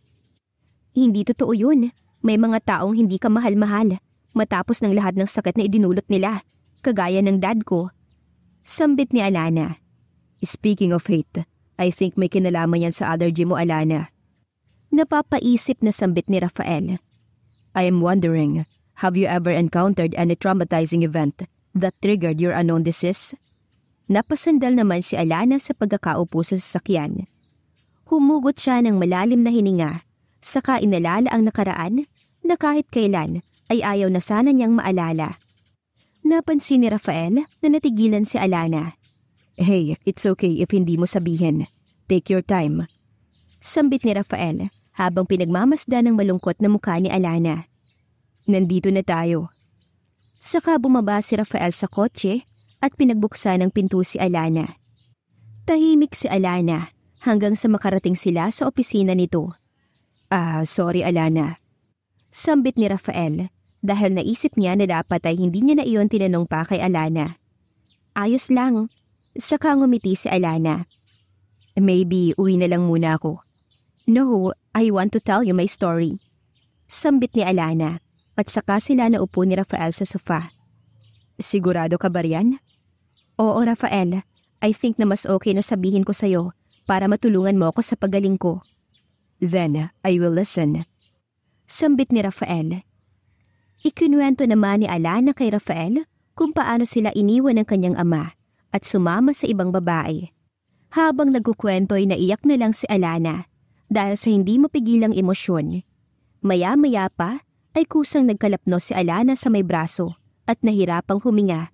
Hindi totoo yun. May mga taong hindi ka mahal-mahal matapos ng lahat ng sakit na idinulot nila, kagaya ng dad ko. Sambit ni Alana. Speaking of hate, I think may kinalaman yan sa allergy mo, Alana. Napapaisip na sambit ni Rafael. I am wondering Have you ever encountered any traumatizing event that triggered your unknown disease? Napasandal naman si Alana sa pagkakaupo sa sasakyan. Humugot siya ng malalim na hininga, saka inalala ang nakaraan na kahit kailan ay ayaw na sana niyang maalala. Napansin ni Rafael na natigilan si Alana. Hey, it's okay if hindi mo sabihin. Take your time. Sambit ni Rafael habang pinagmamasda ng malungkot na mukha ni Alana. Nandito na tayo. Saka bumaba si Rafael sa kotse at pinagbuksan ng pinto si Alana. Tahimik si Alana hanggang sa makarating sila sa opisina nito. Ah, sorry Alana. Sambit ni Rafael dahil naisip niya na dapat ay hindi niya na iyon tinanong pa kay Alana. Ayos lang. Saka ngumiti si Alana. Maybe uwi na lang muna ako. No, I want to tell you my story. Sambit ni Alana. At saka sila naupo ni Rafael sa sofa. Sigurado ka ba riyan? Oo, Rafael. I think na mas okay na sabihin ko sa'yo para matulungan mo ako sa pagaling ko. Then, I will listen. Sambit ni Rafael. Ikinuwento naman ni Alana kay Rafael kung paano sila iniwan ng kanyang ama at sumama sa ibang babae. Habang nagkukwento ay naiyak na lang si Alana dahil sa hindi mapigilang emosyon. Maya-maya pa, ay kusang nagkalapno si Alana sa may braso at nahirapang huminga.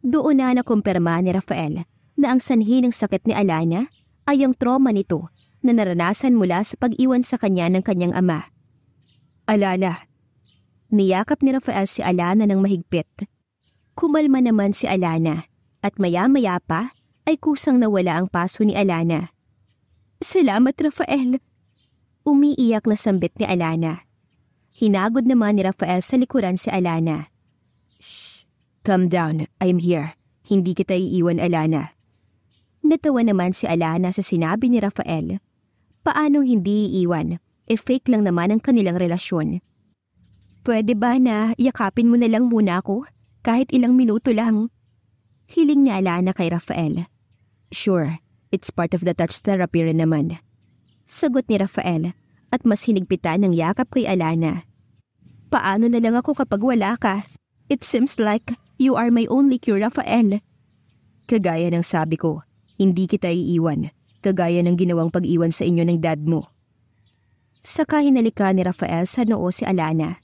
Doon na nakumpirma ni Rafael na ang sanhi ng sakit ni Alana ay ang trauma nito na naranasan mula sa pag-iwan sa kanya ng kanyang ama. Alana. Niyakap ni Rafael si Alana ng mahigpit. Kumalma naman si Alana at maya-maya pa ay kusang nawala ang paso ni Alana. Salamat, Rafael. Umiiyak na sambit ni Alana. Hinagod naman ni Rafael sa likuran si Alana. Shh, calm down, I'm here. Hindi kita iiwan, Alana. Natawa naman si Alana sa sinabi ni Rafael. Paanong hindi iiwan? E fake lang naman ang kanilang relasyon. Pwede ba na yakapin mo na lang muna ako? Kahit ilang minuto lang. Hiling ni Alana kay Rafael. Sure, it's part of the touch therapy rin naman. Sagot ni Rafael at mas hinigpitan ng yakap kay Alana. Paano na lang ako kapag wala ka? It seems like you are my only cure, Rafael. Kagaya ng sabi ko, hindi kita iiwan. Kagaya ng ginawang pag-iwan sa inyo ng dad mo. Saka hinalika ni Rafael sa noo si Alana.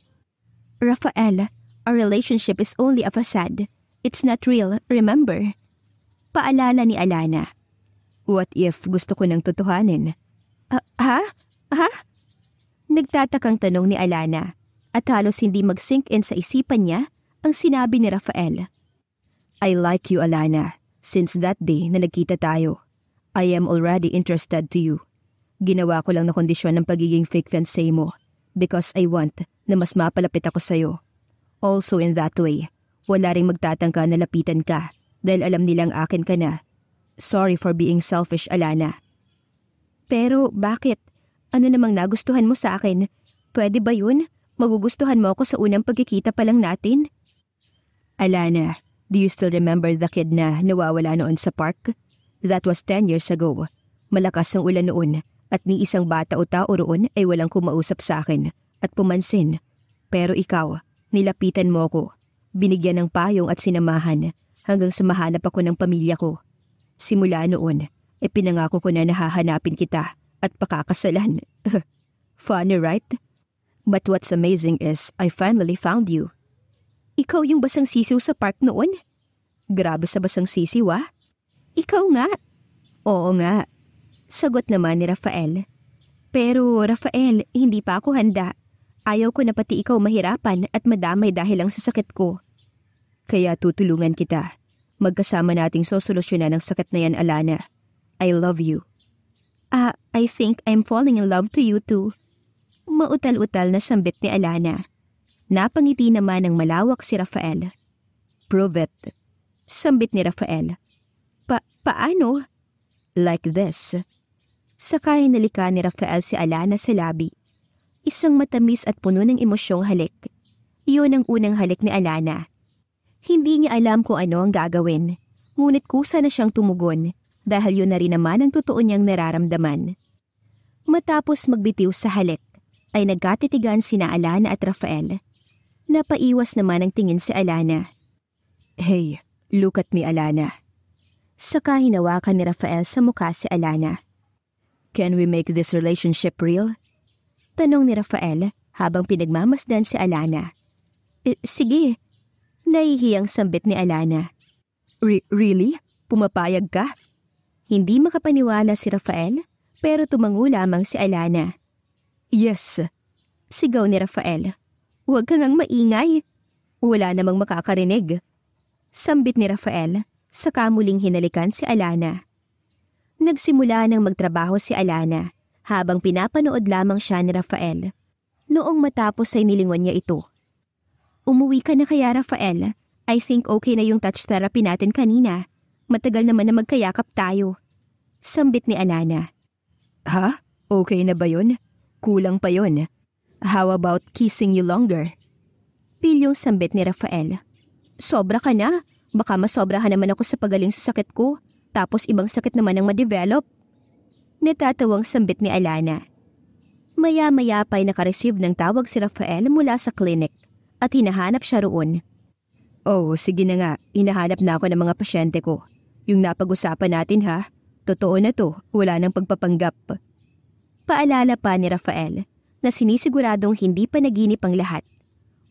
Rafael, our relationship is only a facade. It's not real, remember? Paalala ni Alana. What if gusto ko nang totohanin? Uh, ah, ha? Ha? Nagtatakang tanong ni Alana at halos hindi mag-sink in sa isipan niya ang sinabi ni Rafael. I like you, Alana. Since that day na nagkita tayo, I am already interested to you. Ginawa ko lang na kondisyon ng pagiging fake fiancé mo because I want na mas mapalapit ako sa'yo. Also in that way, wala ring magtatangka na lapitan ka dahil alam nilang akin ka na. Sorry for being selfish, Alana. Pero bakit? Ano namang nagustuhan mo sa akin? Pwede ba yun? Magugustuhan mo ako sa unang pagkikita pa lang natin? Alana, do you still remember the kid na nawawala noon sa park? That was 10 years ago. Malakas ang ulan noon at ni isang bata o tao roon ay walang kumausap sa akin at pumansin. Pero ikaw, nilapitan mo ako. Binigyan ng payong at sinamahan hanggang sa mahanap ako ng pamilya ko. Simula noon, ipinangako ko na nahahanapin kita at pakakasalan. Funny right? But what's amazing is I finally found you. Ikaw yung basang sisiw sa park noon? Grabe sa basang sisiw ah. Ikaw nga. Oo nga. Sagot naman ni Rafael. Pero Rafael, hindi pa ako handa. Ayaw ko na pati ikaw mahirapan at madamay dahil lang sa sakit ko. Kaya tutulungan kita. Magkasama nating sosolusyonan ang sakit na yan, Alana. I love you. Ah, uh, I think I'm falling in love to you too. Mautal-utal na sambit ni Alana. Napangiti naman ng malawak si Rafael. Prove it. Sambit ni Rafael. Pa paano? Like this. Sakay nalika ni Rafael si Alana sa labi. Isang matamis at puno ng emosyong halik. Iyon ang unang halik ni Alana. Hindi niya alam kung ano ang gagawin. Ngunit kusa na siyang tumugon dahil yun na rin naman ang totoo niyang nararamdaman. Matapos magbitiw sa halik, ay nagkatitigan sina Alana at Rafael. Napaiwas naman ang tingin si Alana. Hey, look at me Alana. Saka hinawakan ni Rafael sa mukha si Alana. Can we make this relationship real? Tanong ni Rafael habang pinagmamasdan si Alana. E, sige. Nahihiyang sambit ni Alana. really? Pumapayag ka? Hindi makapaniwala si Rafael pero tumango lamang si Alana. Yes, sigaw ni Rafael. Huwag kang ang maingay. Wala namang makakarinig. Sambit ni Rafael, sa muling hinalikan si Alana. Nagsimula nang magtrabaho si Alana habang pinapanood lamang siya ni Rafael. Noong matapos ay nilingon niya ito. Umuwi ka na kaya Rafael? I think okay na yung touch therapy natin kanina. Matagal naman na magkayakap tayo. Sambit ni Alana. Ha? Okay na ba yun? Kulang pa yon. How about kissing you longer? Pilyong sambit ni Rafael. Sobra ka na. Baka masobrahan naman ako sa pagaling sa sakit ko. Tapos ibang sakit naman ang ma-develop. Natatawang sambit ni Alana. Maya-maya pa'y nakareceive ng tawag si Rafael mula sa clinic at hinahanap siya roon. Oh, sige na nga. Hinahanap na ako ng mga pasyente ko. Yung napag-usapan natin ha, totoo na to. Wala nang pagpapanggap. Paalala pa ni Rafael na sinisiguradong hindi pa naginip ang lahat.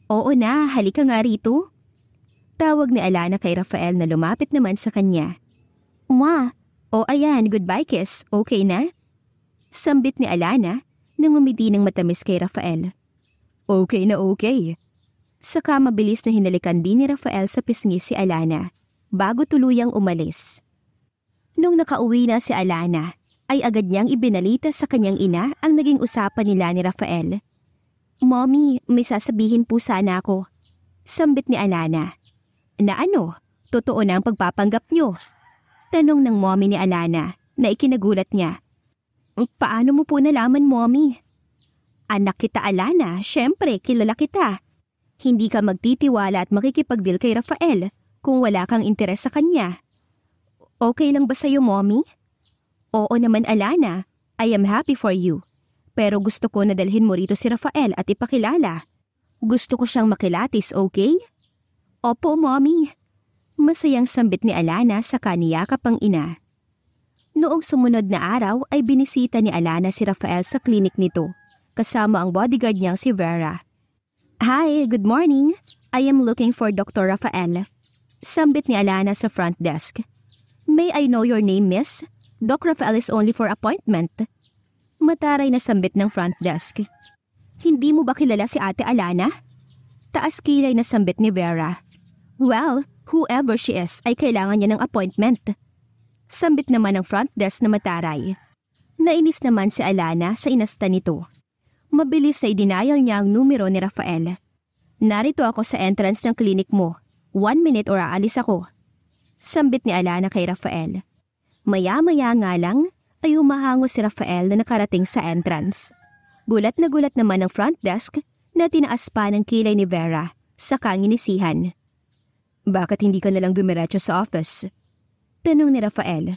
Oo na, halika nga rito. Tawag ni Alana kay Rafael na lumapit naman sa kanya. Uma, o oh ayan, goodbye kiss, okay na? Sambit ni Alana nang umidi ng matamis kay Rafael. Okay na okay. Saka mabilis na hinalikan din ni Rafael sa pisngi si Alana bago tuluyang umalis. Nung nakauwi na si Alana, ay agad niyang ibinalita sa kanyang ina ang naging usapan nila ni Rafael. Mommy, may sasabihin po sana ako. Sambit ni Alana. Na ano? Totoo na ang pagpapanggap niyo. Tanong ng mommy ni Alana na ikinagulat niya. Paano mo po nalaman, mommy? Anak kita, Alana. Siyempre, kilala kita. Hindi ka magtitiwala at makikipagdil kay Rafael kung wala kang interes sa kanya. Okay lang ba sa'yo, mommy? Oo naman Alana, I am happy for you. Pero gusto ko na dalhin mo rito si Rafael at ipakilala. Gusto ko siyang makilatis, okay? Opo, mommy. Masayang sambit ni Alana sa kaniya kapang ina. Noong sumunod na araw ay binisita ni Alana si Rafael sa klinik nito kasama ang bodyguard niyang si Vera. Hi, good morning. I am looking for Dr. Rafael. Sambit ni Alana sa front desk. May I know your name, miss? Doc Rafael is only for appointment. Mataray na sambit ng front desk. Hindi mo ba kilala si Ate Alana? Taas kilay na sambit ni Vera. Well, whoever she is ay kailangan niya ng appointment. Sambit naman ng front desk na mataray. Nainis naman si Alana sa inasta nito. Mabilis na idenial niya ang numero ni Rafael. Narito ako sa entrance ng klinik mo. One minute or aalis ako. Sambit ni Alana kay Rafael. Maya-maya nga lang ay humahango si Rafael na nakarating sa entrance. Gulat na gulat naman ang front desk na tinaas pa ng kilay ni Vera sa kanginisihan. Bakit hindi ka nalang dumiretso sa office? Tanong ni Rafael.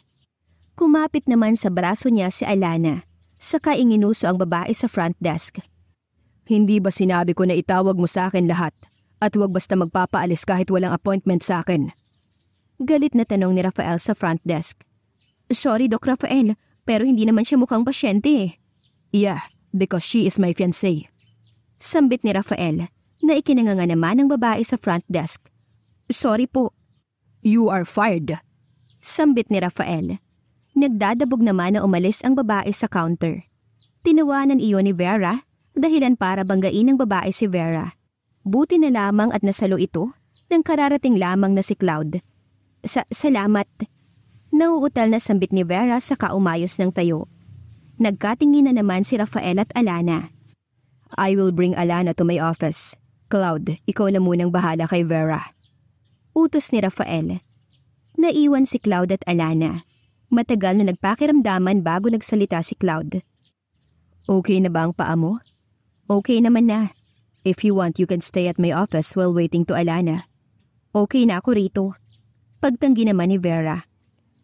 Kumapit naman sa braso niya si Alana, saka inginuso ang babae sa front desk. Hindi ba sinabi ko na itawag mo sa akin lahat at huwag basta magpapaalis kahit walang appointment sa akin? Galit na tanong ni Rafael sa front desk. Sorry, Doc Rafael, pero hindi naman siya mukhang pasyente eh. Yeah, because she is my fiancé. Sambit ni Rafael na ikinanganga naman ng babae sa front desk. Sorry po. You are fired. Sambit ni Rafael. Nagdadabog naman na umalis ang babae sa counter. Tinawanan iyon ni Vera dahilan para banggain ng babae si Vera. Buti na lamang at nasalo ito nang kararating lamang na si Cloud. Sa salamat. Nauutal na sambit ni Vera sa kaumayos ng tayo. Nagkatingin na naman si Rafael at Alana. I will bring Alana to my office. Cloud, ikaw na munang bahala kay Vera. Utos ni Rafael. Naiwan si Cloud at Alana. Matagal na nagpakiramdaman bago nagsalita si Cloud. Okay na ba ang paa mo? Okay naman na. If you want, you can stay at my office while waiting to Alana. Okay na ako rito. Pagtanggi naman ni Vera.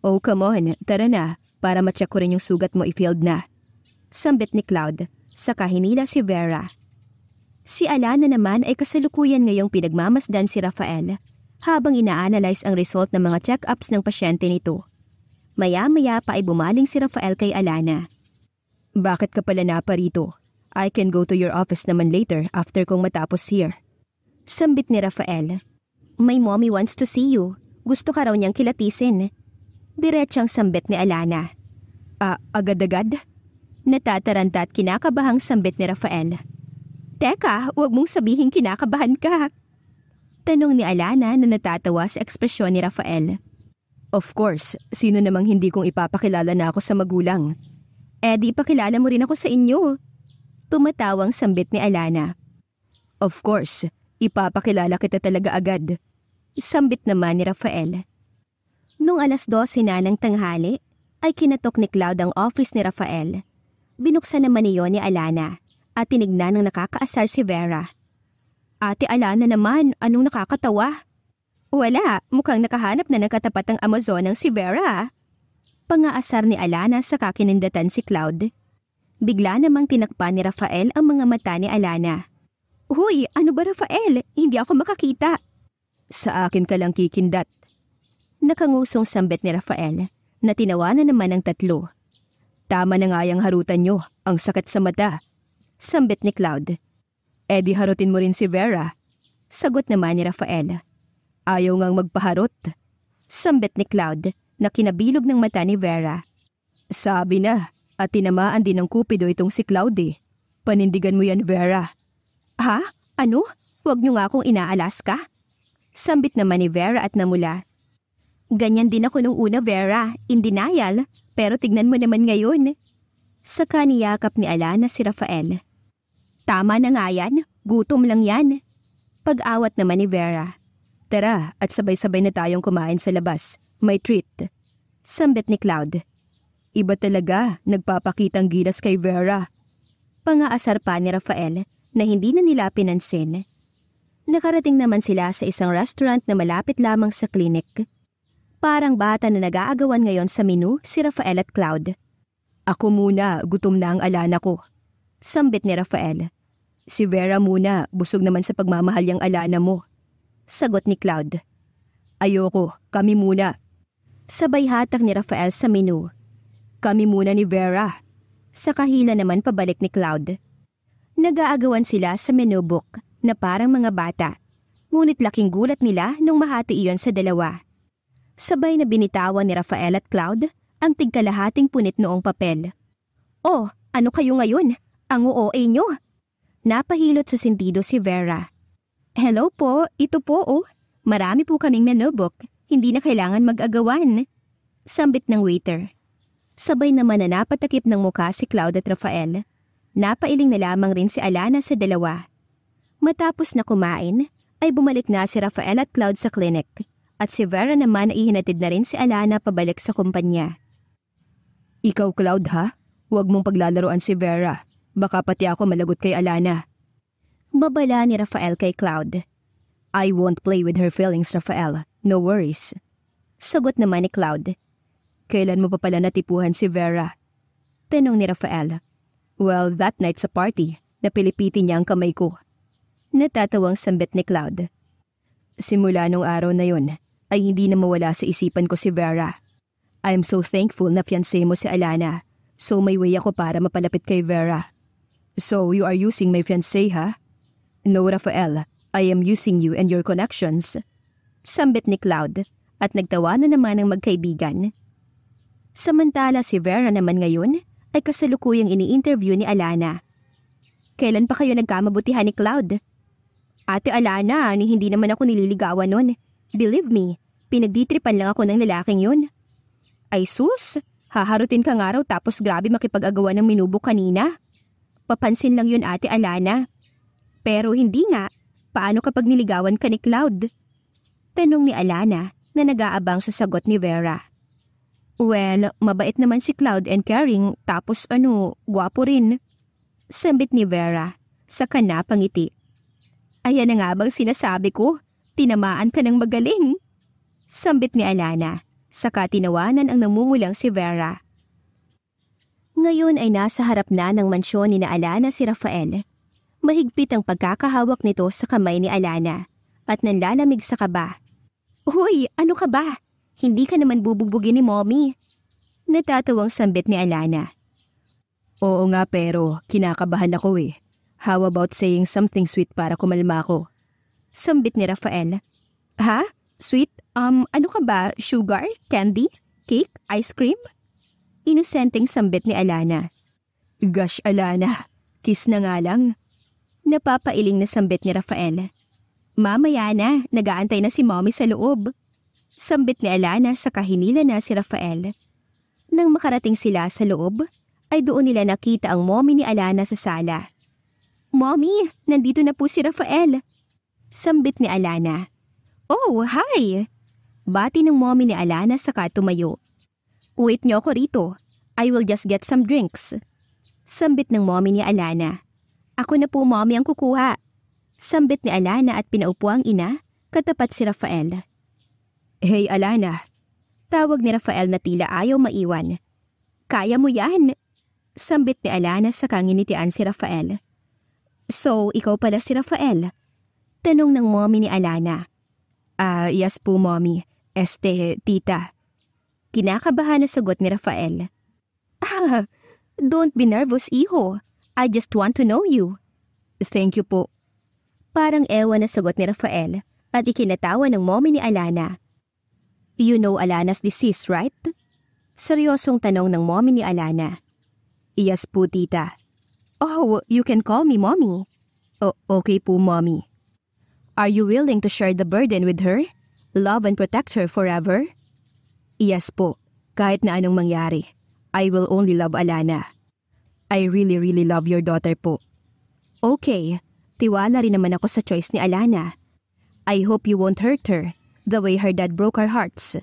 Oh, come on, tara na, para matya ko rin yung sugat mo i-field na. Sambit ni Cloud, saka hinila si Vera. Si Alana naman ay kasalukuyan ngayong pinagmamasdan si Rafael habang ina-analyze ang result ng mga check-ups ng pasyente nito. Maya-maya pa ay bumaling si Rafael kay Alana. Bakit ka pala napa rito? I can go to your office naman later after kong matapos here. Sambit ni Rafael. My mommy wants to see you. Gusto ka raw niyang kilatisin. Diretsang sambit ni Alana. Ah, agad-agad? Natataranta at kinakabahang sambit ni Rafael. Teka, huwag mong sabihin kinakabahan ka. Tanong ni Alana na natatawa sa ekspresyon ni Rafael. Of course, sino namang hindi kong ipapakilala na ako sa magulang. Eh di ipakilala mo rin ako sa inyo. Tumatawang sambit ni Alana. Of course, ipapakilala kita talaga agad. Sambit naman ni Rafael. Nung alas 12 hina ng tanghali, ay kinatok ni Cloud ang office ni Rafael. Binuksan naman niyon ni Alana at tinignan ng nakakaasar si Vera. Ate Alana naman, anong nakakatawa? Wala, mukhang nakahanap na ng katapat ng Amazon ng si Vera. Pangaasar ni Alana sa kakinindatan si Cloud. Bigla namang tinakpan ni Rafael ang mga mata ni Alana. Huy, ano ba Rafael? Hindi ako makakita. Sa akin ka lang kikindat nakangusong sambit ni Rafael na tinawanan naman ng tatlo. Tama na nga yung harutan nyo, ang sakit sa mata. Sambit ni Cloud. E di harutin mo rin si Vera. Sagot naman ni Rafael. Ayaw ngang magpaharot. Sambit ni Cloud na kinabilog ng mata ni Vera. Sabi na, at tinamaan din ng kupido itong si Cloud eh. Panindigan mo yan, Vera. Ha? Ano? Huwag nyo nga akong inaalas ka? Sambit naman ni Vera at namula Ganyan din ako nung una, Vera. In denial. Pero tignan mo naman ngayon. Saka niyakap ni Alana si Rafael. Tama na nga yan. Gutom lang yan. Pag-awat naman ni Vera. Tara, at sabay-sabay na tayong kumain sa labas. May treat. Sambit ni Cloud. Iba talaga, nagpapakitang gilas kay Vera. Pangaasar pa ni Rafael na hindi na nila pinansin. Nakarating naman sila sa isang restaurant na malapit lamang sa klinik. Parang bata na nag-aagawan ngayon sa menu si Rafael at Cloud. Ako muna, gutom na ang alana ko. Sambit ni Rafael. Si Vera muna, busog naman sa pagmamahal yung alana mo. Sagot ni Cloud. Ayoko, kami muna. Sabay hatak ni Rafael sa menu. Kami muna ni Vera. Sa kahila naman pabalik ni Cloud. Nag-aagawan sila sa menu book na parang mga bata. Ngunit laking gulat nila nung mahati iyon sa dalawa. Sabay na binitawan ni Rafael at Cloud ang tigkalahating punit noong papel. Oh, ano kayo ngayon? Ang OA nyo? Napahilot sa sindido si Vera. Hello po, ito po oh. Marami po kaming menu Hindi na kailangan mag-agawan. Sambit ng waiter. Sabay naman na napatakip ng muka si Cloud at Rafael. Napailing na lamang rin si Alana sa dalawa. Matapos na kumain, ay bumalik na si Rafael at Cloud sa clinic at si Vera naman ay hinatid na rin si Alana pabalik sa kumpanya. Ikaw Cloud ha, huwag mong paglalaroan si Vera. Baka pati ako malagot kay Alana. Babala ni Rafael kay Cloud. I won't play with her feelings, Rafael. No worries. Sagot naman ni Cloud. Kailan mo pa pala natipuhan si Vera? Tanong ni Rafael. Well, that night sa party, napilipitin niya ang kamay ko. Natatawang sambit ni Cloud. Simula nung araw na yun, ay hindi na mawala sa isipan ko si Vera. I am so thankful na fiancé mo si Alana, so may way ako para mapalapit kay Vera. So you are using my fiancé ha? No Rafael, I am using you and your connections. Sambit ni Cloud at nagtawa na naman ng magkaibigan. Samantala si Vera naman ngayon ay kasalukuyang ini-interview ni Alana. Kailan pa kayo nagkamabutihan ni Cloud? Ate Alana, ni hindi naman ako nililigawan nun. Believe me, Pinagditripan lang ako ng lalaking yun. Ay sus, haharutin kang araw tapos grabe makipag-agawa ng minubo kanina. Papansin lang yun ate Alana. Pero hindi nga, paano kapag niligawan ka ni Cloud? Tanong ni Alana na nag-aabang sa sagot ni Vera. Well, mabait naman si Cloud and caring tapos ano, gwapo rin. Sambit ni Vera sa kanapangiti. Ayan na nga bang sinasabi ko, tinamaan ka ng magaling. Sambit ni Alana, saka tinawanan ang namumulang si Vera. Ngayon ay nasa harap na ng mansyon ni na Alana si Rafael. Mahigpit ang pagkakahawak nito sa kamay ni Alana at nanlalamig sa kaba. Uy, ano ka ba? Hindi ka naman bubugbugin ni mommy. Natatawang sambit ni Alana. Oo nga pero kinakabahan ako eh. How about saying something sweet para kumalma ako? Sambit ni Rafael. Ha? Sweet? Um, ano ka ba? Sugar? Candy? Cake? Ice cream? Inusenteng sambit ni Alana. Gosh, Alana. Kiss na nga lang. Napapailing na sambit ni Rafael. Mamaya na, nagaantay na si mommy sa loob. Sambit ni Alana sa kahinila na si Rafael. Nang makarating sila sa loob, ay doon nila nakita ang mommy ni Alana sa sala. Mommy, nandito na po si Rafael. Sambit ni Alana. Oh, hi! Bati ng mommy ni Alana sa tumayo. Wait niyo ako rito. I will just get some drinks. Sambit ng mommy ni Alana. Ako na po mommy ang kukuha. Sambit ni Alana at pinaupo ang ina, katapat si Rafael. Hey Alana, tawag ni Rafael na tila ayaw maiwan. Kaya mo yan! Sambit ni Alana sa kanginitian si Rafael. So, ikaw pala si Rafael? Tanong ng mommy ni Alana. Ah, uh, yes po mommy. Este, tita. Kinakabahan na sagot ni Rafael. Ah, don't be nervous, iho. I just want to know you. Thank you po. Parang ewan na sagot ni Rafael at ikinatawa ng mommy ni Alana. You know Alana's disease, right? Seryosong tanong ng mommy ni Alana. Yes po, tita. Oh, you can call me mommy. O okay po, mommy. Are you willing to share the burden with her? love and protect her forever? Yes po, kahit na anong mangyari. I will only love Alana. I really really love your daughter po. Okay, tiwala rin naman ako sa choice ni Alana. I hope you won't hurt her the way her dad broke our hearts.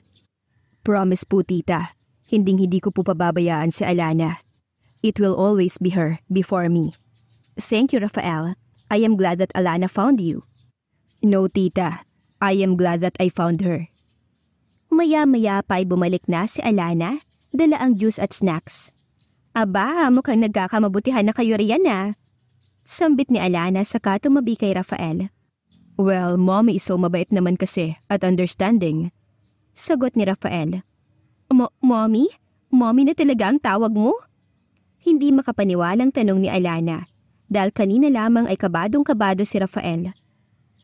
Promise po tita, hinding hindi ko po pababayaan si Alana. It will always be her before me. Thank you, Rafael. I am glad that Alana found you. No, tita. I am glad that I found her. Maya-maya pa ay bumalik na si Alana, dala ang juice at snacks. Aba, mukhang nagkakamabutihan na kayo riyan ah. Sambit ni Alana sa tumabi kay Rafael. Well, mommy is so mabait naman kasi at understanding. Sagot ni Rafael. Mo mommy? Mommy na talaga ang tawag mo? Hindi makapaniwalang tanong ni Alana dahil kanina lamang ay kabadong-kabado si Rafael.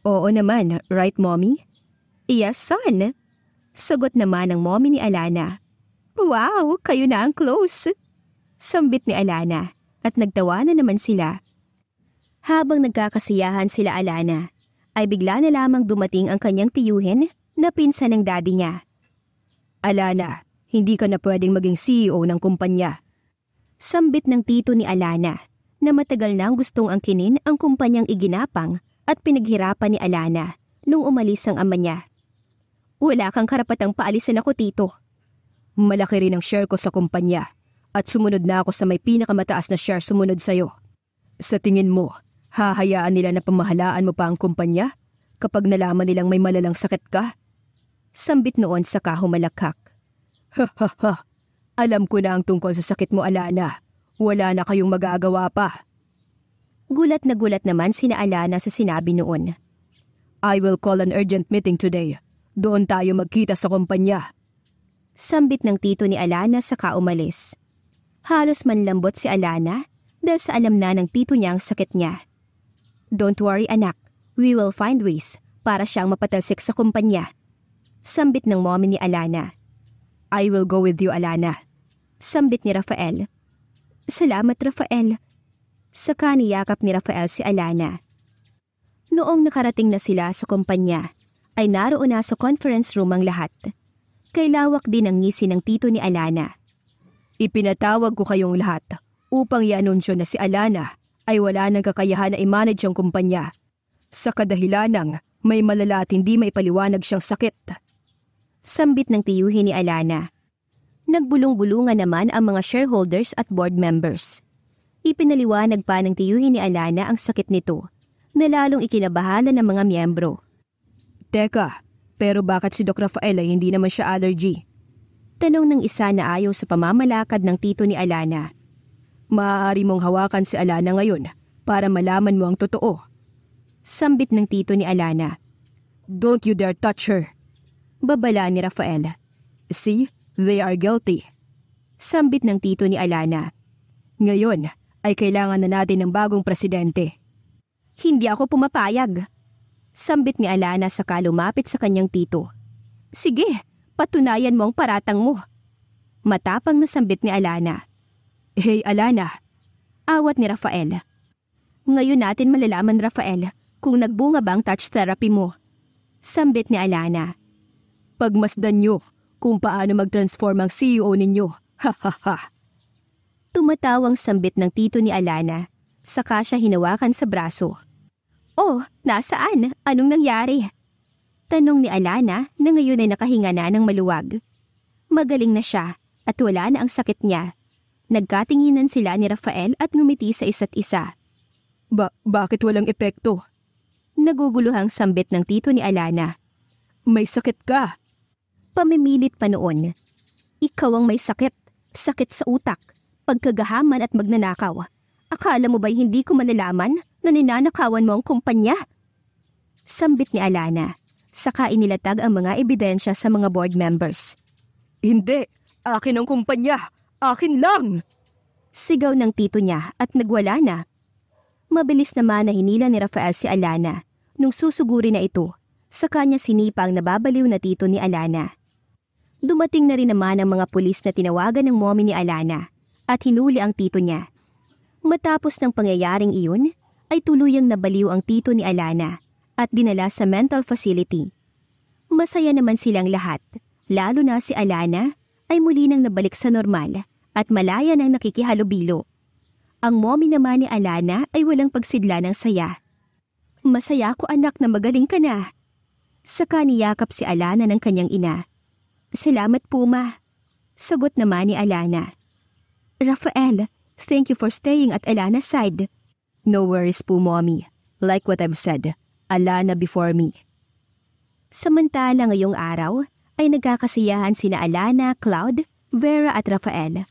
Oo naman, right mommy? Yes, son. Sagot naman ng mommy ni Alana. Wow, kayo na ang close. Sambit ni Alana at nagtawa na naman sila. Habang nagkakasiyahan sila Alana, ay bigla na lamang dumating ang kanyang tiyuhin na pinsan ng daddy niya. Alana, hindi ka na pwedeng maging CEO ng kumpanya. Sambit ng tito ni Alana na matagal nang gustong angkinin ang kumpanyang iginapang at pinaghirapan ni Alana nung umalis ang ama niya. Wala kang karapatang paalisin ako, Tito. Malaki rin ang share ko sa kumpanya at sumunod na ako sa may pinakamataas na share sumunod sa'yo. Sa tingin mo, hahayaan nila na pamahalaan mo pa ang kumpanya kapag nalaman nilang may malalang sakit ka? Sambit noon sa kahumalakak. Ha ha ha, alam ko na ang tungkol sa sakit mo, Alana. Wala na kayong magagawa pa. Gulat na gulat naman sina Alana sa sinabi noon. I will call an urgent meeting today. Doon tayo magkita sa kumpanya. Sambit ng tito ni Alana sa kaumalis. Halos manlambot si Alana dahil sa alam na ng tito niya ang sakit niya. Don't worry anak, we will find ways para siyang mapatalsik sa kumpanya. Sambit ng mommy ni Alana. I will go with you Alana. Sambit ni Rafael. Salamat Rafael. Saka niyakap ni Rafael si Alana. Noong nakarating na sila sa kumpanya, ay naroon na sa conference room ang lahat. Kailawak din ang ngisi ng tito ni Alana. Ipinatawag ko kayong lahat upang ianunsyo na si Alana ay wala ng kakayahan na i-manage ang kumpanya. Sa kadahilanang may malala at hindi maipaliwanag siyang sakit. Sambit ng tiyuhin ni Alana. Nagbulong-bulungan naman ang mga shareholders at board members. Ipinaliwanag pa ng tiyuhin ni Alana ang sakit nito, na lalong ikinabahala ng mga miyembro. Teka, pero bakit si Dr. Rafael ay hindi naman siya allergy? Tanong ng isa na ayaw sa pamamalakad ng tito ni Alana. Maaari mong hawakan si Alana ngayon para malaman mo ang totoo. Sambit ng tito ni Alana. Don't you dare touch her. Babala ni Rafael. See, they are guilty. Sambit ng tito ni Alana. Ngayon, ay kailangan na natin ng bagong presidente. Hindi ako pumapayag. Sambit ni Alana sa kalumapit sa kanyang tito. Sige, patunayan mo ang paratang mo. Matapang na sambit ni Alana. Hey Alana, awat ni Rafael. Ngayon natin malalaman Rafael kung nagbunga ba ang touch therapy mo. Sambit ni Alana. Pagmasdan niyo kung paano mag-transform ang CEO ninyo. Ha ha ha. Tumataw ang sambit ng tito ni Alana, saka siya hinawakan sa braso. Oh, nasaan? Anong nangyari? Tanong ni Alana na ngayon ay nakahinga na ng maluwag. Magaling na siya at wala na ang sakit niya. Nagkatinginan sila ni Rafael at ngumiti sa isa't isa. Ba bakit walang epekto? Naguguluhang sambit ng tito ni Alana. May sakit ka! Pamimilit pa noon. Ikaw ang may sakit. Sakit sa utak pagkagahaman at magnanakaw. Akala mo ba'y hindi ko manalaman na ninanakawan mo ang kumpanya? Sambit ni Alana. Saka inilatag ang mga ebidensya sa mga board members. Hindi! Akin ang kumpanya! Akin lang! Sigaw ng tito niya at nagwala na. Mabilis naman na hinila ni Rafael si Alana nung susuguri na ito sa kanya sinipa ang nababaliw na tito ni Alana. Dumating na rin naman ang mga pulis na tinawagan ng mommy ni Alana at hinuli ang tito niya. Matapos ng pangyayaring iyon, ay tuluyang nabaliw ang tito ni Alana at dinala sa mental facility. Masaya naman silang lahat, lalo na si Alana ay muli nang nabalik sa normal at malaya nang nakikihalubilo. Ang mommy naman ni Alana ay walang pagsidla ng saya. Masaya ko anak na magaling ka na. Saka niyakap si Alana ng kanyang ina. Salamat po ma. Sagot naman ni Alana. Rafael, thank you for staying at Elana's side. No worries po, mommy. Like what I've said, Alana before me. Samantala ngayong araw, ay nagkakasiyahan sina Alana, Cloud, Vera at Rafael.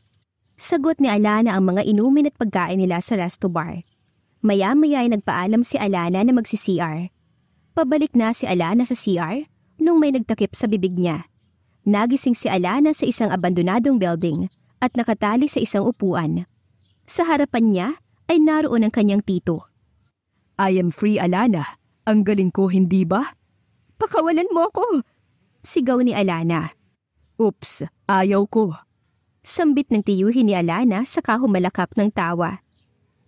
Sagot ni Alana ang mga inumin at pagkain nila sa resto bar. Maya-maya ay nagpaalam si Alana na magsi-CR. Pabalik na si Alana sa CR nung may nagtakip sa bibig niya. Nagising si Alana sa isang abandonadong building at nakatali sa isang upuan. Sa harapan niya ay naroon ang kanyang tito. I am free, Alana. Ang galing ko, hindi ba? Pakawalan mo ako! Sigaw ni Alana. Oops, ayaw ko. Sambit ng tiyuhin ni Alana sa kahumalakap ng tawa.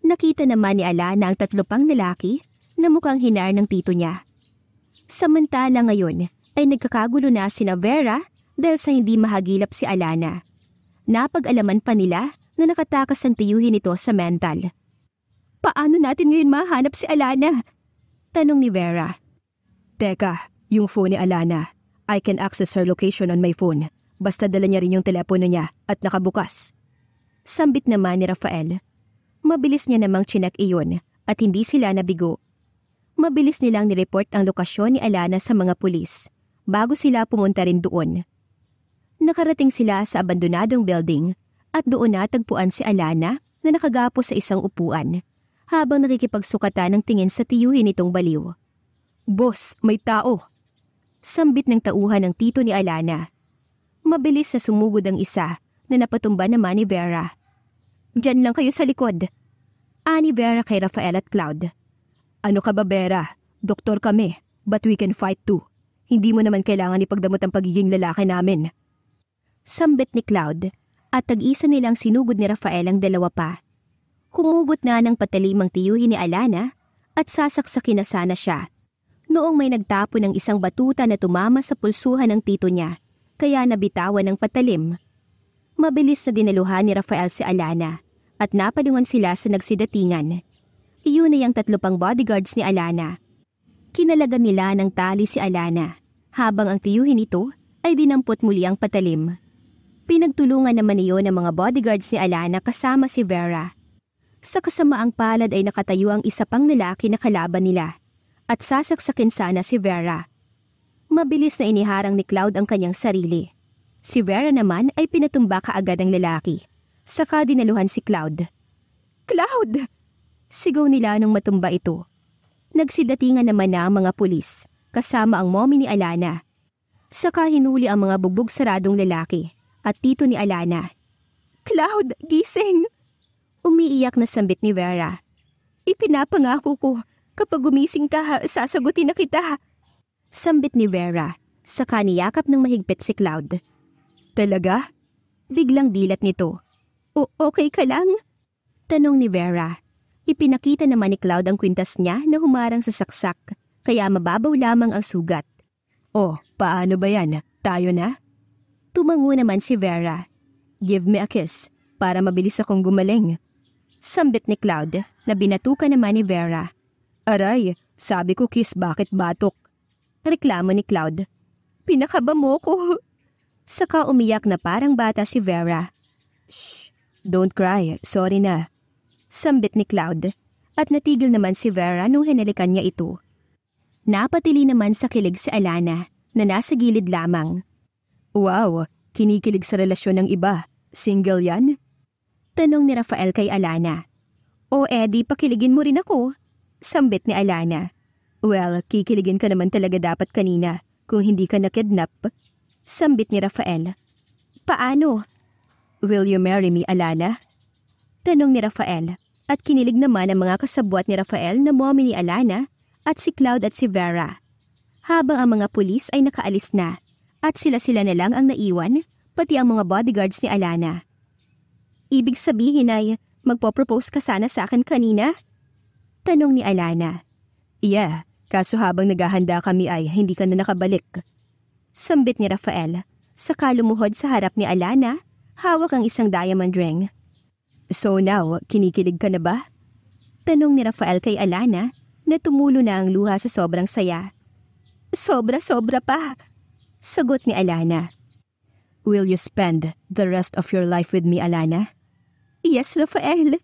Nakita naman ni Alana ang tatlo pang lalaki na mukhang hinar ng tito niya. Samantala ngayon ay nagkakagulo na sina Vera dahil sa hindi mahagilap si Alana. Napag-alaman pa nila na nakatakas ang tiyuhin nito sa mental. Paano natin ngayon mahanap si Alana? Tanong ni Vera. Teka, yung phone ni Alana. I can access her location on my phone. Basta dala niya rin yung telepono niya at nakabukas. Sambit naman ni Rafael. Mabilis niya namang chinak iyon at hindi sila nabigo. Mabilis nilang nireport ang lokasyon ni Alana sa mga pulis bago sila pumunta rin doon. Nakarating sila sa abandonadong building at doon natagpuan si Alana na nakagapo sa isang upuan habang nakikipagsukatan ng tingin sa tiyuhin nitong baliw. Boss, may tao! Sambit ng tauhan ng tito ni Alana. Mabilis na sumugod ang isa na napatumba naman ni Vera. Diyan lang kayo sa likod. Ani Vera kay Rafael at Cloud. Ano ka ba Vera? Doktor kami, but we can fight too. Hindi mo naman kailangan ipagdamot ang pagiging lalaki namin sambit ni Cloud at tag-isa nilang sinugod ni Rafael ang dalawa pa. Humugot na ng patalimang tiyuhin ni Alana at sasaksakin na sana siya noong may nagtapo ng isang batuta na tumama sa pulsuhan ng tito niya kaya nabitawan ng patalim. Mabilis na dinaluhan ni Rafael si Alana at napalungan sila sa nagsidatingan. Iyon ay ang tatlo pang bodyguards ni Alana. Kinalagan nila ng tali si Alana habang ang tiyuhin nito ay dinampot muli ang patalim. Pinagtulungan naman iyon ng mga bodyguards ni Alana kasama si Vera. Sa kasamaang palad ay nakatayo ang isa pang lalaki na kalaban nila at sasaksakin sana si Vera. Mabilis na iniharang ni Cloud ang kanyang sarili. Si Vera naman ay pinatumba kaagad ng lalaki. Saka dinaluhan si Cloud. Cloud! Sigaw nila nung matumba ito. Nagsidatingan naman na ang mga pulis kasama ang mommy ni Alana. Saka hinuli ang mga bugbog saradong lalaki at tito ni Alana. Cloud, gising! Umiiyak na sambit ni Vera. Ipinapangako ko, kapag gumising ka, sasagutin na kita. Sambit ni Vera, saka niyakap ng mahigpit si Cloud. Talaga? Biglang dilat nito. O okay ka lang? Tanong ni Vera. Ipinakita naman ni Cloud ang kwintas niya na humarang sa saksak, kaya mababaw lamang ang sugat. Oh, paano ba yan? Tayo na? Tumango naman si Vera. Give me a kiss para mabilis akong gumaling. Sambit ni Cloud na binatukan naman ni Vera. Aray, sabi ko kiss bakit batok? Reklamo ni Cloud. Pinakaba mo ko. Saka umiyak na parang bata si Vera. Shh, don't cry, sorry na. Sambit ni Cloud at natigil naman si Vera nung hinalikan niya ito. Napatili naman sa kilig si Alana na nasa gilid lamang Wow, kinikilig sa relasyon ng iba. Single yan? Tanong ni Rafael kay Alana. O Eddie, pakiligin mo rin ako. Sambit ni Alana. Well, kikiligin ka naman talaga dapat kanina kung hindi ka nakidnap. Sambit ni Rafael. Paano? Will you marry me, Alana? Tanong ni Rafael. At kinilig naman ang mga kasabwat ni Rafael na mommy ni Alana at si Cloud at si Vera. Habang ang mga pulis ay nakaalis na at sila-sila na lang ang naiwan, pati ang mga bodyguards ni Alana. Ibig sabihin ay, magpo-propose ka sana sa akin kanina? Tanong ni Alana. Yeah, kaso habang naghahanda kami ay hindi ka na nakabalik. Sambit ni Rafael, saka lumuhod sa harap ni Alana, hawak ang isang diamond ring. So now, kinikilig ka na ba? Tanong ni Rafael kay Alana na tumulo na ang luha sa sobrang saya. Sobra-sobra pa! Sagot ni Alana. Will you spend the rest of your life with me, Alana? Yes, Rafael.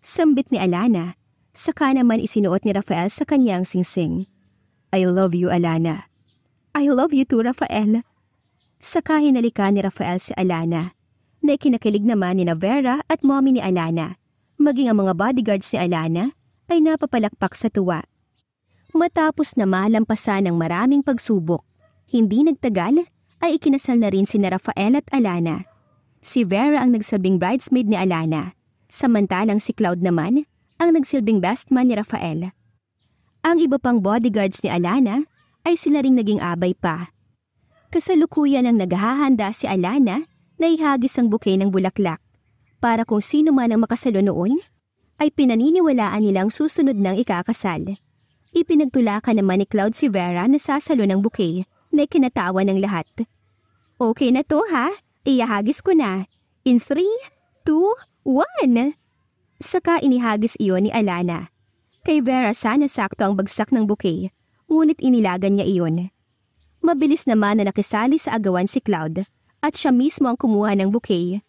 Sambit ni Alana. Saka naman isinuot ni Rafael sa kanyang singsing. I love you, Alana. I love you too, Rafael. Saka hinalika ni Rafael si Alana na ikinakilig naman ni Vera at mommy ni Alana. Maging ang mga bodyguards ni Alana ay napapalakpak sa tuwa. Matapos na malampasan ng maraming pagsubok, hindi nagtagal ay ikinasal na rin si Rafael at Alana. Si Vera ang nagsilbing bridesmaid ni Alana, samantalang si Cloud naman ang nagsilbing best man ni Rafael. Ang iba pang bodyguards ni Alana ay sila ring naging abay pa. Kasalukuyan ang naghahanda si Alana na ihagis ang bouquet ng bulaklak para kung sino man ang makasalo noon ay pinaniniwalaan nilang susunod ng ikakasal. Ipinagtulakan naman ni Cloud si Vera na sasalo ng bouquet na kinatawa ng lahat. Okay na to ha, iyahagis ko na. In 3, 2, 1! Saka inihagis iyon ni Alana. Kay Vera sana sakto ang bagsak ng bouquet, ngunit inilagan niya iyon. Mabilis naman na nakisali sa agawan si Cloud at siya mismo ang kumuha ng bouquet.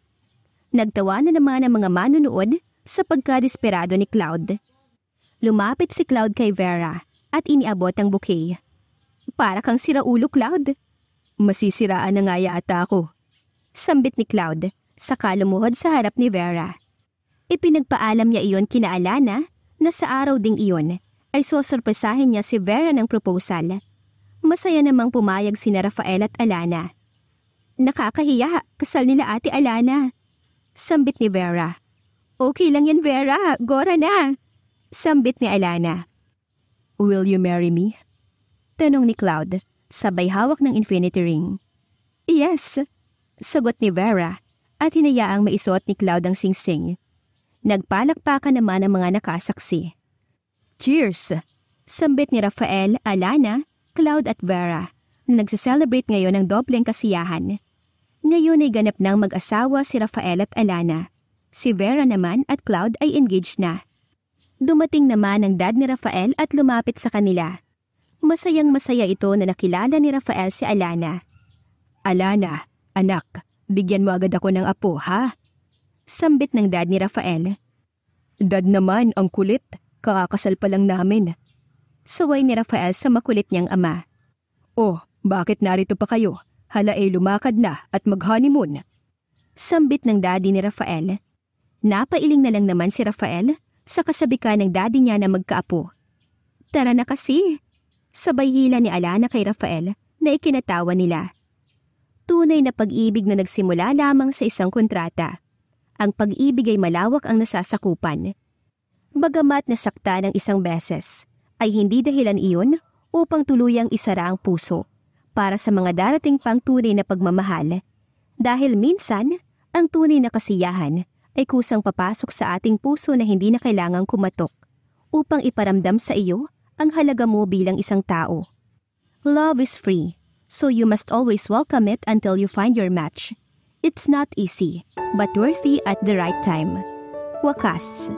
Nagtawa na naman ang mga manunood sa pagkadesperado ni Cloud. Lumapit si Cloud kay Vera at iniabot ang bouquet. Para kang ulo, Cloud. Masisiraan na nga yata ako. Sambit ni Cloud, saka lumuhod sa harap ni Vera. Ipinagpaalam niya iyon kina Alana na sa araw ding iyon ay sosorpresahin niya si Vera ng proposal. Masaya namang pumayag si Rafael at Alana. Nakakahiya, kasal nila ate Alana. Sambit ni Vera. Okay lang yan Vera, gora na. Sambit ni Alana. Will you marry me? Tanong ni Cloud, sabay hawak ng infinity ring. Yes, sagot ni Vera at hinayaang maisuot ni Cloud ang singsing. Nagpalakpakan naman ang mga nakasaksi. Cheers! Sambit ni Rafael, Alana, Cloud at Vera na nagsiselebrate ngayon ng dobleng kasiyahan. Ngayon ay ganap ng mag-asawa si Rafael at Alana. Si Vera naman at Cloud ay engaged na. Dumating naman ang dad ni Rafael at lumapit sa kanila. Masayang masaya ito na nakilala ni Rafael si Alana. Alana, anak, bigyan mo agad ako ng apo ha? Sambit ng dad ni Rafael. Dad naman, ang kulit. Kakakasal pa lang namin. Saway ni Rafael sa makulit niyang ama. Oh, bakit narito pa kayo? Hala eh lumakad na at mag-honeymoon. Sambit ng daddy ni Rafael. Napailing na lang naman si Rafael sa kasabikan ng daddy niya na magkaapo. Tara na kasi, Sabay hila ni Alana kay Rafael na ikinatawa nila. Tunay na pag-ibig na nagsimula lamang sa isang kontrata. Ang pag-ibig ay malawak ang nasasakupan. Bagamat nasakta ng isang beses, ay hindi dahilan iyon upang tuluyang isara ang puso para sa mga darating pang tunay na pagmamahal. Dahil minsan, ang tunay na kasiyahan ay kusang papasok sa ating puso na hindi na kailangang kumatok upang iparamdam sa iyo ang halaga mo bilang isang tao. Love is free, so you must always welcome it until you find your match. It's not easy, but worthy at the right time. Wakas